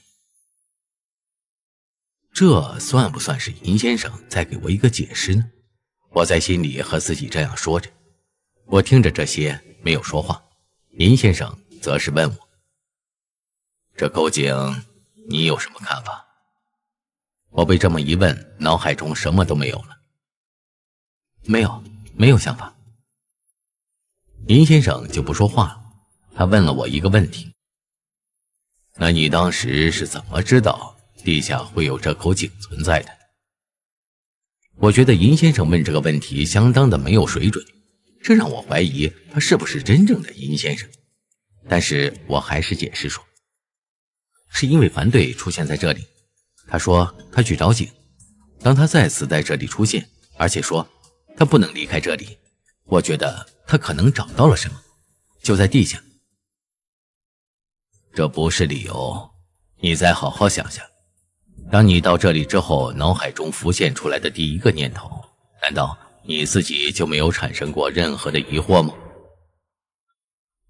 这算不算是银先生在给我一个解释呢？我在心里和自己这样说着。我听着这些，没有说话。银先生则是问我：“这口井，你有什么看法？”我被这么一问，脑海中什么都没有了，没有，没有想法。银先生就不说话了，他问了我一个问题：“那你当时是怎么知道地下会有这口井存在的？”我觉得银先生问这个问题相当的没有水准，这让我怀疑他是不是真正的银先生。但是我还是解释说：“是因为团队出现在这里。”他说：“他去找井，当他再次在这里出现，而且说他不能离开这里，我觉得他可能找到了什么，就在地下。这不是理由，你再好好想想，当你到这里之后，脑海中浮现出来的第一个念头，难道你自己就没有产生过任何的疑惑吗？”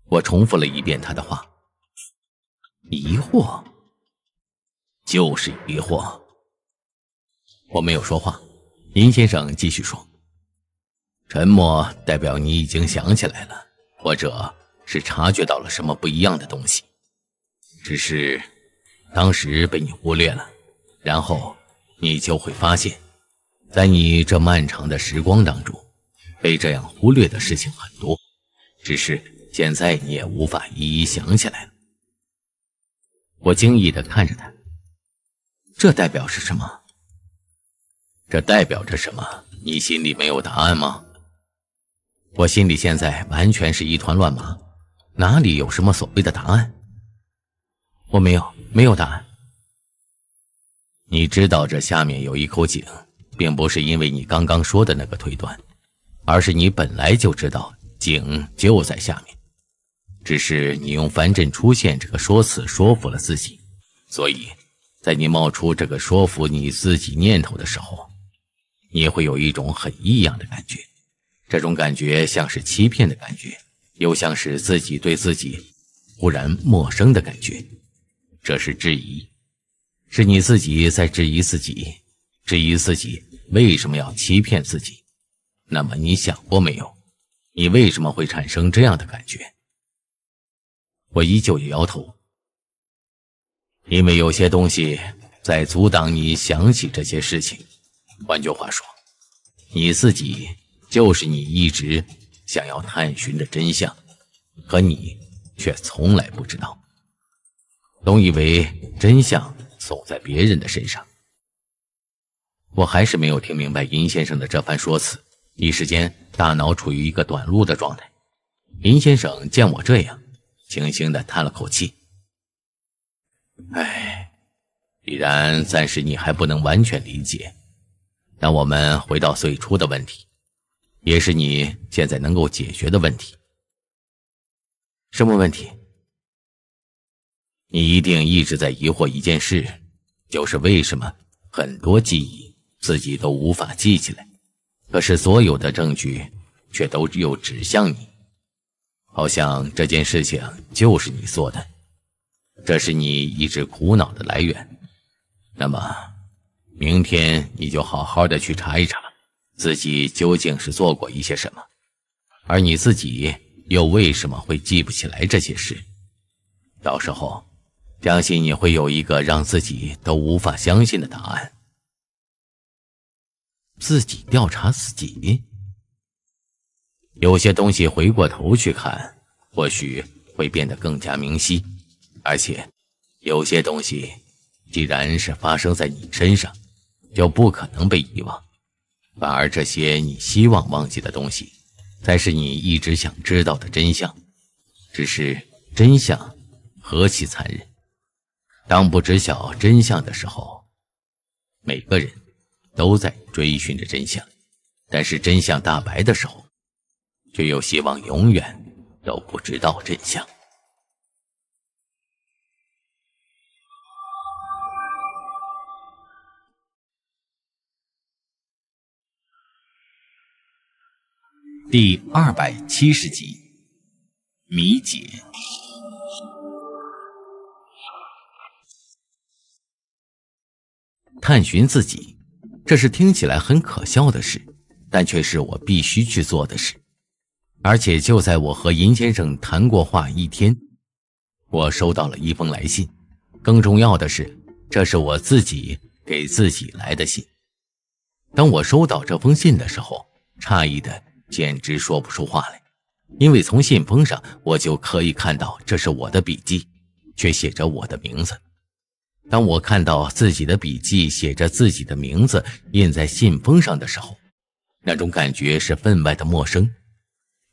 我重复了一遍他的话：“疑惑。”就是疑惑，我没有说话。林先生继续说：“沉默代表你已经想起来了，或者是察觉到了什么不一样的东西，只是当时被你忽略了。然后你就会发现，在你这漫长的时光当中，被这样忽略的事情很多，只是现在你也无法一一想起来了。”我惊异的看着他。这代表是什么？这代表着什么？你心里没有答案吗？我心里现在完全是一团乱麻，哪里有什么所谓的答案？我没有，没有答案。你知道这下面有一口井，并不是因为你刚刚说的那个推断，而是你本来就知道井就在下面，只是你用樊振出现这个说辞说服了自己，所以。在你冒出这个说服你自己念头的时候，你会有一种很异样的感觉，这种感觉像是欺骗的感觉，又像是自己对自己忽然陌生的感觉。这是质疑，是你自己在质疑自己，质疑自己为什么要欺骗自己。那么你想过没有，你为什么会产生这样的感觉？我依旧摇头。因为有些东西在阻挡你想起这些事情，换句话说，你自己就是你一直想要探寻的真相，可你却从来不知道，总以为真相总在别人的身上。我还是没有听明白银先生的这番说辞，一时间大脑处于一个短路的状态。银先生见我这样，轻轻的叹了口气。
哎，
既然暂时你还不能完全理解，那我们回到最初的问题，也是你现在能够解决的问题。什么问题？你一定一直在疑惑一件事，就是为什么很多记忆自己都无法记起来，可是所有的证据却都又指向你，好像这件事情就是你做的。这是你一直苦恼的来源。那么，明天你就好好的去查一查，自己究竟是做过一些什么，而你自己又为什么会记不起来这些事？到时候，相信你会有一个让自己都无法相信的答案。自己调查自己，有些东西回过头去看，或许会变得更加明晰。而且，有些东西，既然是发生在你身上，就不可能被遗忘。反而，这些你希望忘记的东西，才是你一直想知道的真相。只是真相何其残忍。当不知晓真相的时候，每个人都在追寻着真相。但是真相大白的时候，却又希望永远都不知道真相。
第二百七十集，米姐，
探寻自己，这是听起来很可笑的事，但却是我必须去做的事。而且，就在我和银先生谈过话一天，我收到了一封来信。更重要的是，这是我自己给自己来的信。当我收到这封信的时候，诧异的。简直说不出话来，因为从信封上我就可以看到这是我的笔迹，却写着我的名字。当我看到自己的笔迹写着自己的名字印在信封上的时候，那种感觉是分外的陌生。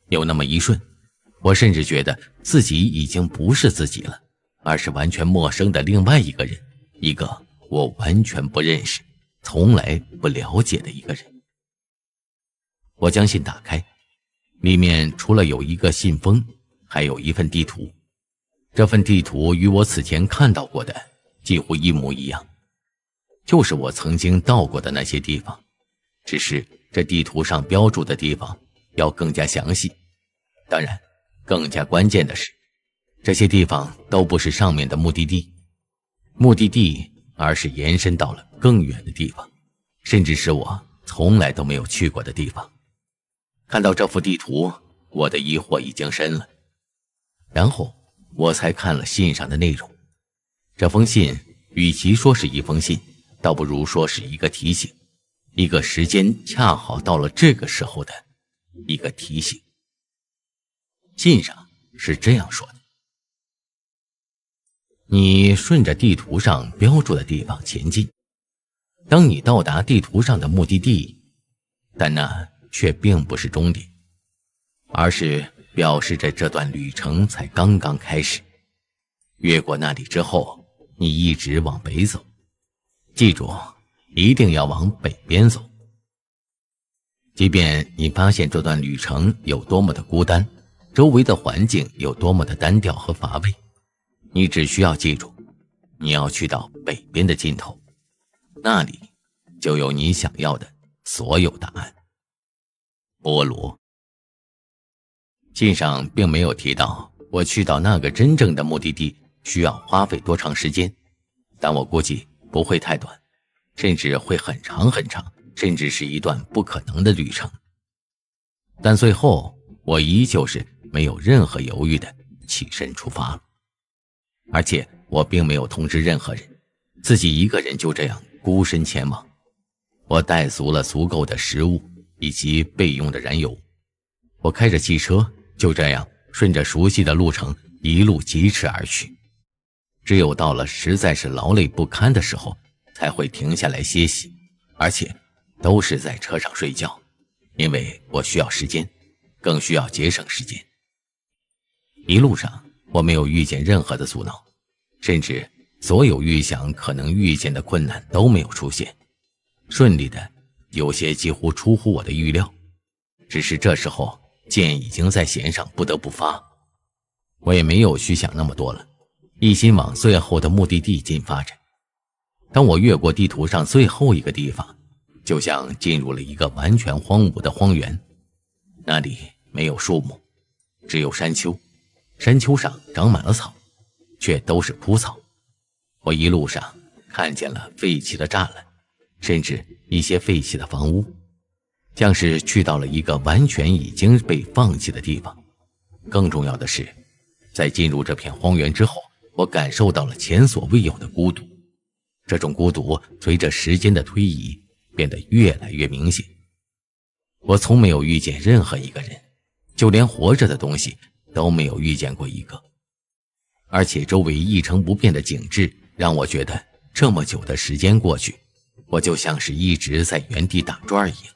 有那么一瞬，我甚至觉得自己已经不是自己了，而是完全陌生的另外一个人，一个我完全不认识、从来不了解的一个人。我将信打开，里面除了有一个信封，还有一份地图。这份地图与我此前看到过的几乎一模一样，就是我曾经到过的那些地方，只是这地图上标注的地方要更加详细。当然，更加关键的是，这些地方都不是上面的目的地，目的地，而是延伸到了更远的地方，甚至是我从来都没有去过的地方。看到这幅地图，我的疑惑已经深了。然后我才看了信上的内容。这封信与其说是一封信，倒不如说是一个提醒，一个时间恰好到了这个时候的一个提醒。信上是这样说的：“你顺着地图上标注的地方前进，当你到达地图上的目的地，但那却并不是终点，而是表示着这段旅程才刚刚开始。越过那里之后，你一直往北走，记住，一定要往北边走。即便你发现这段旅程有多么的孤单，周围的环境有多么的单调和乏味，你只需要记住，你要去到北边的尽头，那里就有你想要的所有答案。菠萝，信上并没有提到我去到那个真正的目的地需要花费多长时间，但我估计不会太短，甚至会很长很长，甚至是一段不可能的旅程。但最后，我依旧是没有任何犹豫的起身出发了，而且我并没有通知任何人，自己一个人就这样孤身前往。我带足了足够的食物。以及备用的燃油，我开着汽车就这样顺着熟悉的路程一路疾驰而去。只有到了实在是劳累不堪的时候，才会停下来歇息，而且都是在车上睡觉，因为我需要时间，更需要节省时间。一路上我没有遇见任何的阻挠，甚至所有预想可能遇见的困难都没有出现，顺利的。有些几乎出乎我的预料，只是这时候剑已经在弦上，不得不发。我也没有去想那么多了，一心往最后的目的地进发着。当我越过地图上最后一个地方，就像进入了一个完全荒芜的荒原。那里没有树木，只有山丘，山丘上长满了草，却都是枯草。我一路上看见了废弃的栅栏。甚至一些废弃的房屋，像是去到了一个完全已经被放弃的地方。更重要的是，在进入这片荒原之后，我感受到了前所未有的孤独。这种孤独随着时间的推移变得越来越明显。我从没有遇见任何一个人，就连活着的东西都没有遇见过一个。而且周围一成不变的景致，让我觉得这么久的时间过去。我就像是一直在原地打转一样，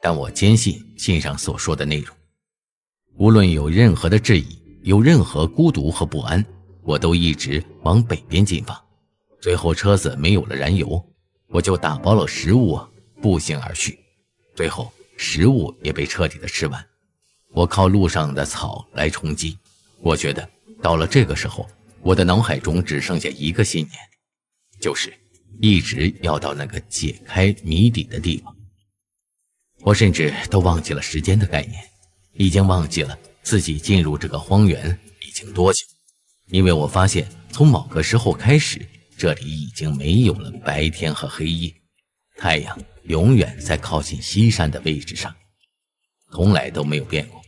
但我坚信信上所说的内容。无论有任何的质疑，有任何孤独和不安，我都一直往北边进发。最后车子没有了燃油，我就打包了食物步行而去。最后食物也被彻底的吃完，我靠路上的草来充饥。我觉得到了这个时候，我的脑海中只剩下一个信念，就是。一直要到那个解开谜底的地方，我甚至都忘记了时间的概念，已经忘记了自己进入这个荒原已经多久，因为我发现从某个时候开始，这里已经没有了白天和黑夜，太阳永远在靠近西山的位置上，从来都没有变过。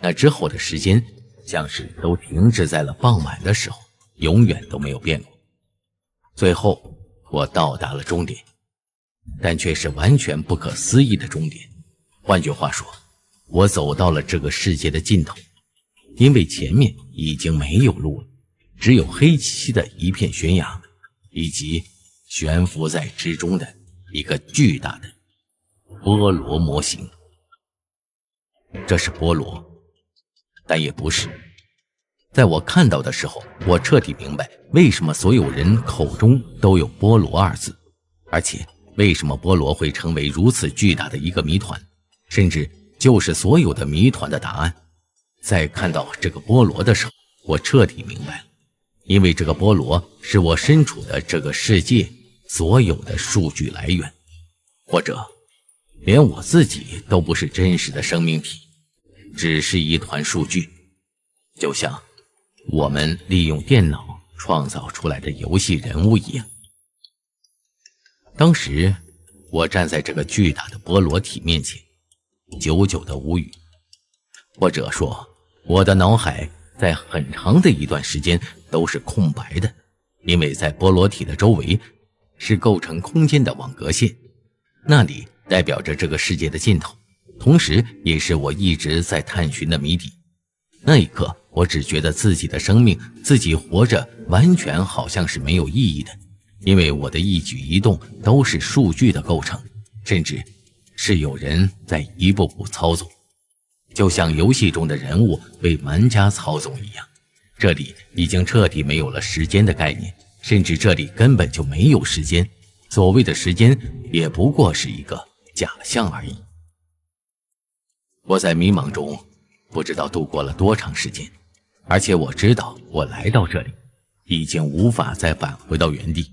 那之后的时间像是都停止在了傍晚的时候，永远都没有变过。最后。我到达了终点，但却是完全不可思议的终点。换句话说，我走到了这个世界的尽头，因为前面已经没有路了，只有黑漆漆的一片悬崖，以及悬浮在之中的一个巨大的菠萝模型。这是菠萝，但也不是。在我看到的时候，我彻底明白为什么所有人口中都有“菠萝”二字，而且为什么菠萝会成为如此巨大的一个谜团，甚至就是所有的谜团的答案。在看到这个菠萝的时候，我彻底明白了，因为这个菠萝是我身处的这个世界所有的数据来源，或者，连我自己都不是真实的生命体，只是一团数据，就像。我们利用电脑创造出来的游戏人物一样。当时，我站在这个巨大的菠萝体面前，久久的无语，或者说，我的脑海在很长的一段时间都是空白的，因为在菠萝体的周围，是构成空间的网格线，那里代表着这个世界的尽头，同时也是我一直在探寻的谜底。那一刻。我只觉得自己的生命，自己活着，完全好像是没有意义的，因为我的一举一动都是数据的构成，甚至是有人在一步步操纵，就像游戏中的人物被玩家操纵一样。这里已经彻底没有了时间的概念，甚至这里根本就没有时间，所谓的时间也不过是一个假象而已。我在迷茫中，不知道度过了多长时间。而且我知道，我来到这里，已经无法再返回到原地，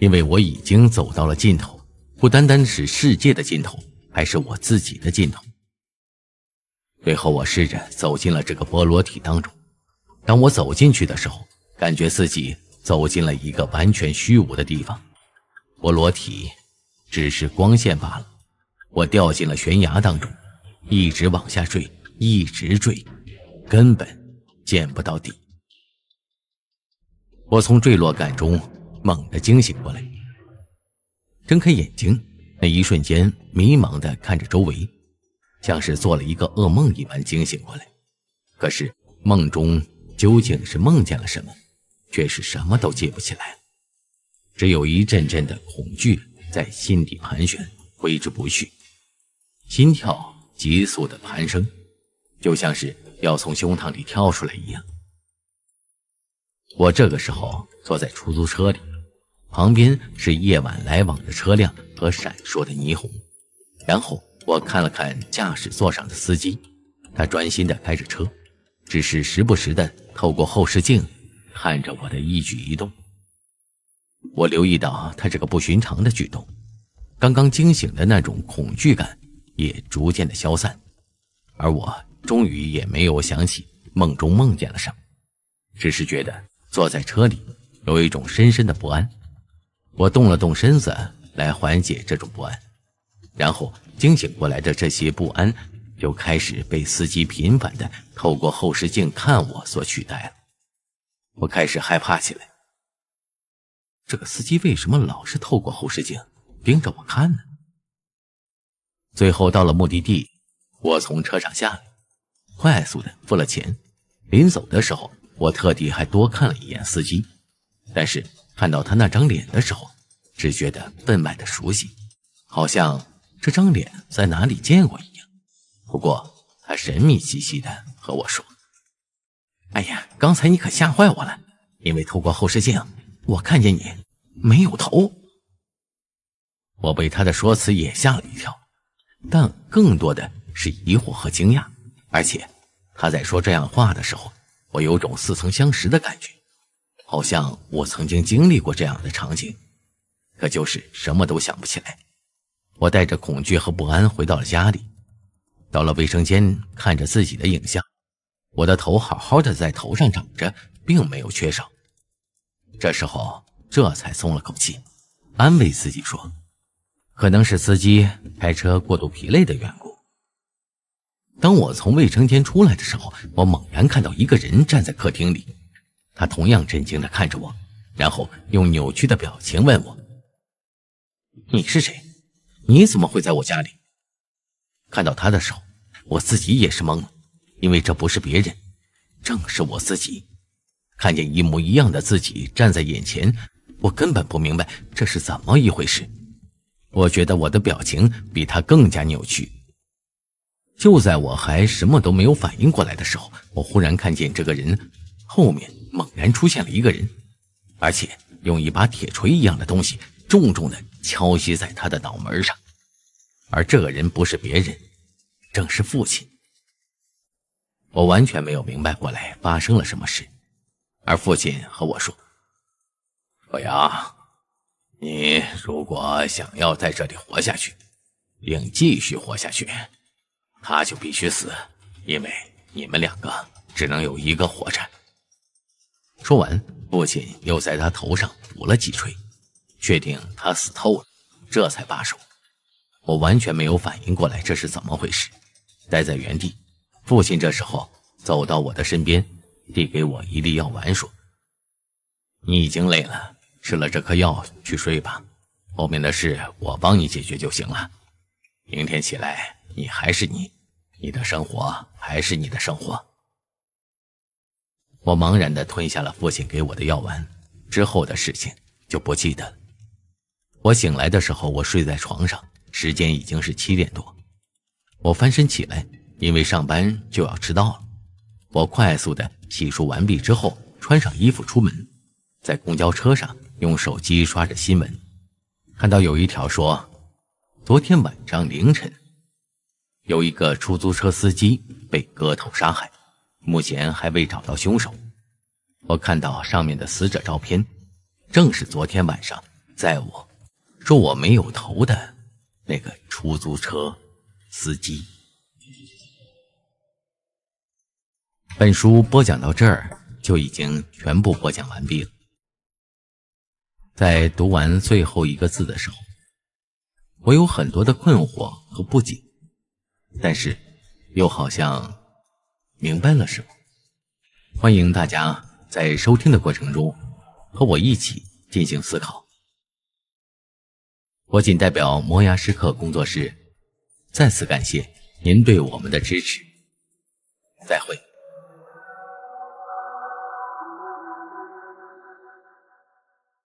因为我已经走到了尽头，不单单是世界的尽头，还是我自己的尽头。最后，我试着走进了这个波罗体当中。当我走进去的时候，感觉自己走进了一个完全虚无的地方。波罗体只是光线罢了。我掉进了悬崖当中，一直往下坠，一直坠，根本。见不到底，我从坠落感中猛地惊醒过来，睁开眼睛，那一瞬间迷茫的看着周围，像是做了一个噩梦一般惊醒过来。可是梦中究竟是梦见了什么，却是什么都记不起来只有一阵阵的恐惧在心底盘旋，挥之不去，心跳急速的攀升，就像是……要从胸膛里跳出来一样。我这个时候坐在出租车里，旁边是夜晚来往的车辆和闪烁的霓虹。然后我看了看驾驶座上的司机，他专心的开着车，只是时不时的透过后视镜看着我的一举一动。我留意到他这个不寻常的举动，刚刚惊醒的那种恐惧感也逐渐的消散，而我。终于也没有想起梦中梦见了什么，只是觉得坐在车里有一种深深的不安。我动了动身子来缓解这种不安，然后惊醒过来的这些不安就开始被司机频繁的透过后视镜看我所取代了。我开始害怕起来：这个司机为什么老是透过后视镜盯着我看呢？最后到了目的地，我从车上下来。快速的付了钱，临走的时候，我特地还多看了一眼司机，但是看到他那张脸的时候，只觉得分外的熟悉，好像这张脸在哪里见过一样。不过他神秘兮兮的和我说：“哎呀，刚才你可吓坏我了，因为透过后视镜，我看见你没有头。”我被他的说辞也吓了一跳，但更多的是疑惑和惊讶。而且，他在说这样话的时候，我有种似曾相识的感觉，好像我曾经经历过这样的场景，可就是什么都想不起来。我带着恐惧和不安回到了家里，到了卫生间，看着自己的影像，我的头好好的在头上长着，并没有缺少。这时候，这才松了口气，安慰自己说：“可能是司机开车过度疲累的缘故。”当我从卫生间出来的时候，我猛然看到一个人站在客厅里，他同样震惊地看着我，然后用扭曲的表情问我：“你是谁？你怎么会在我家里？”看到他的时候，我自己也是懵了，因为这不是别人，正是我自己。看见一模一样的自己站在眼前，我根本不明白这是怎么一回事。我觉得我的表情比他更加扭曲。就在我还什么都没有反应过来的时候，我忽然看见这个人后面猛然出现了一个人，而且用一把铁锤一样的东西重重的敲击在他的脑门上。而这个人不是别人，正是父亲。我完全没有明白过来发生了什么事，而父亲和我说：“欧阳，你如果想要在这里活下去，并继续活下去。”他就必须死，因为你们两个只能有一个活着。说完，父亲又在他头上补了几锤，确定他死透了，这才罢手。我完全没有反应过来这是怎么回事，待在原地。父亲这时候走到我的身边，递给我一粒药丸，说：“你已经累了，吃了这颗药去睡吧，后面的事我帮你解决就行了。明天起来，你还是你。”你的生活还是你的生活。我茫然的吞下了父亲给我的药丸，之后的事情就不记得了。我醒来的时候，我睡在床上，时间已经是七点多。我翻身起来，因为上班就要迟到了。我快速的洗漱完毕之后，穿上衣服出门，在公交车上用手机刷着新闻，看到有一条说，昨天晚上凌晨。有一个出租车司机被割头杀害，目前还未找到凶手。我看到上面的死者照片，正是昨天晚上在我说我没有头的那个出租车司机。本书播讲到这儿就已经全部播讲完毕了。在读完最后一个字的时候，我有很多的困惑和不解。但是，又好像明白了什么。欢迎大家在收听的过程中和我一起进行思考。我仅代表磨牙时刻工作室再次感谢您对我们的支持。再会。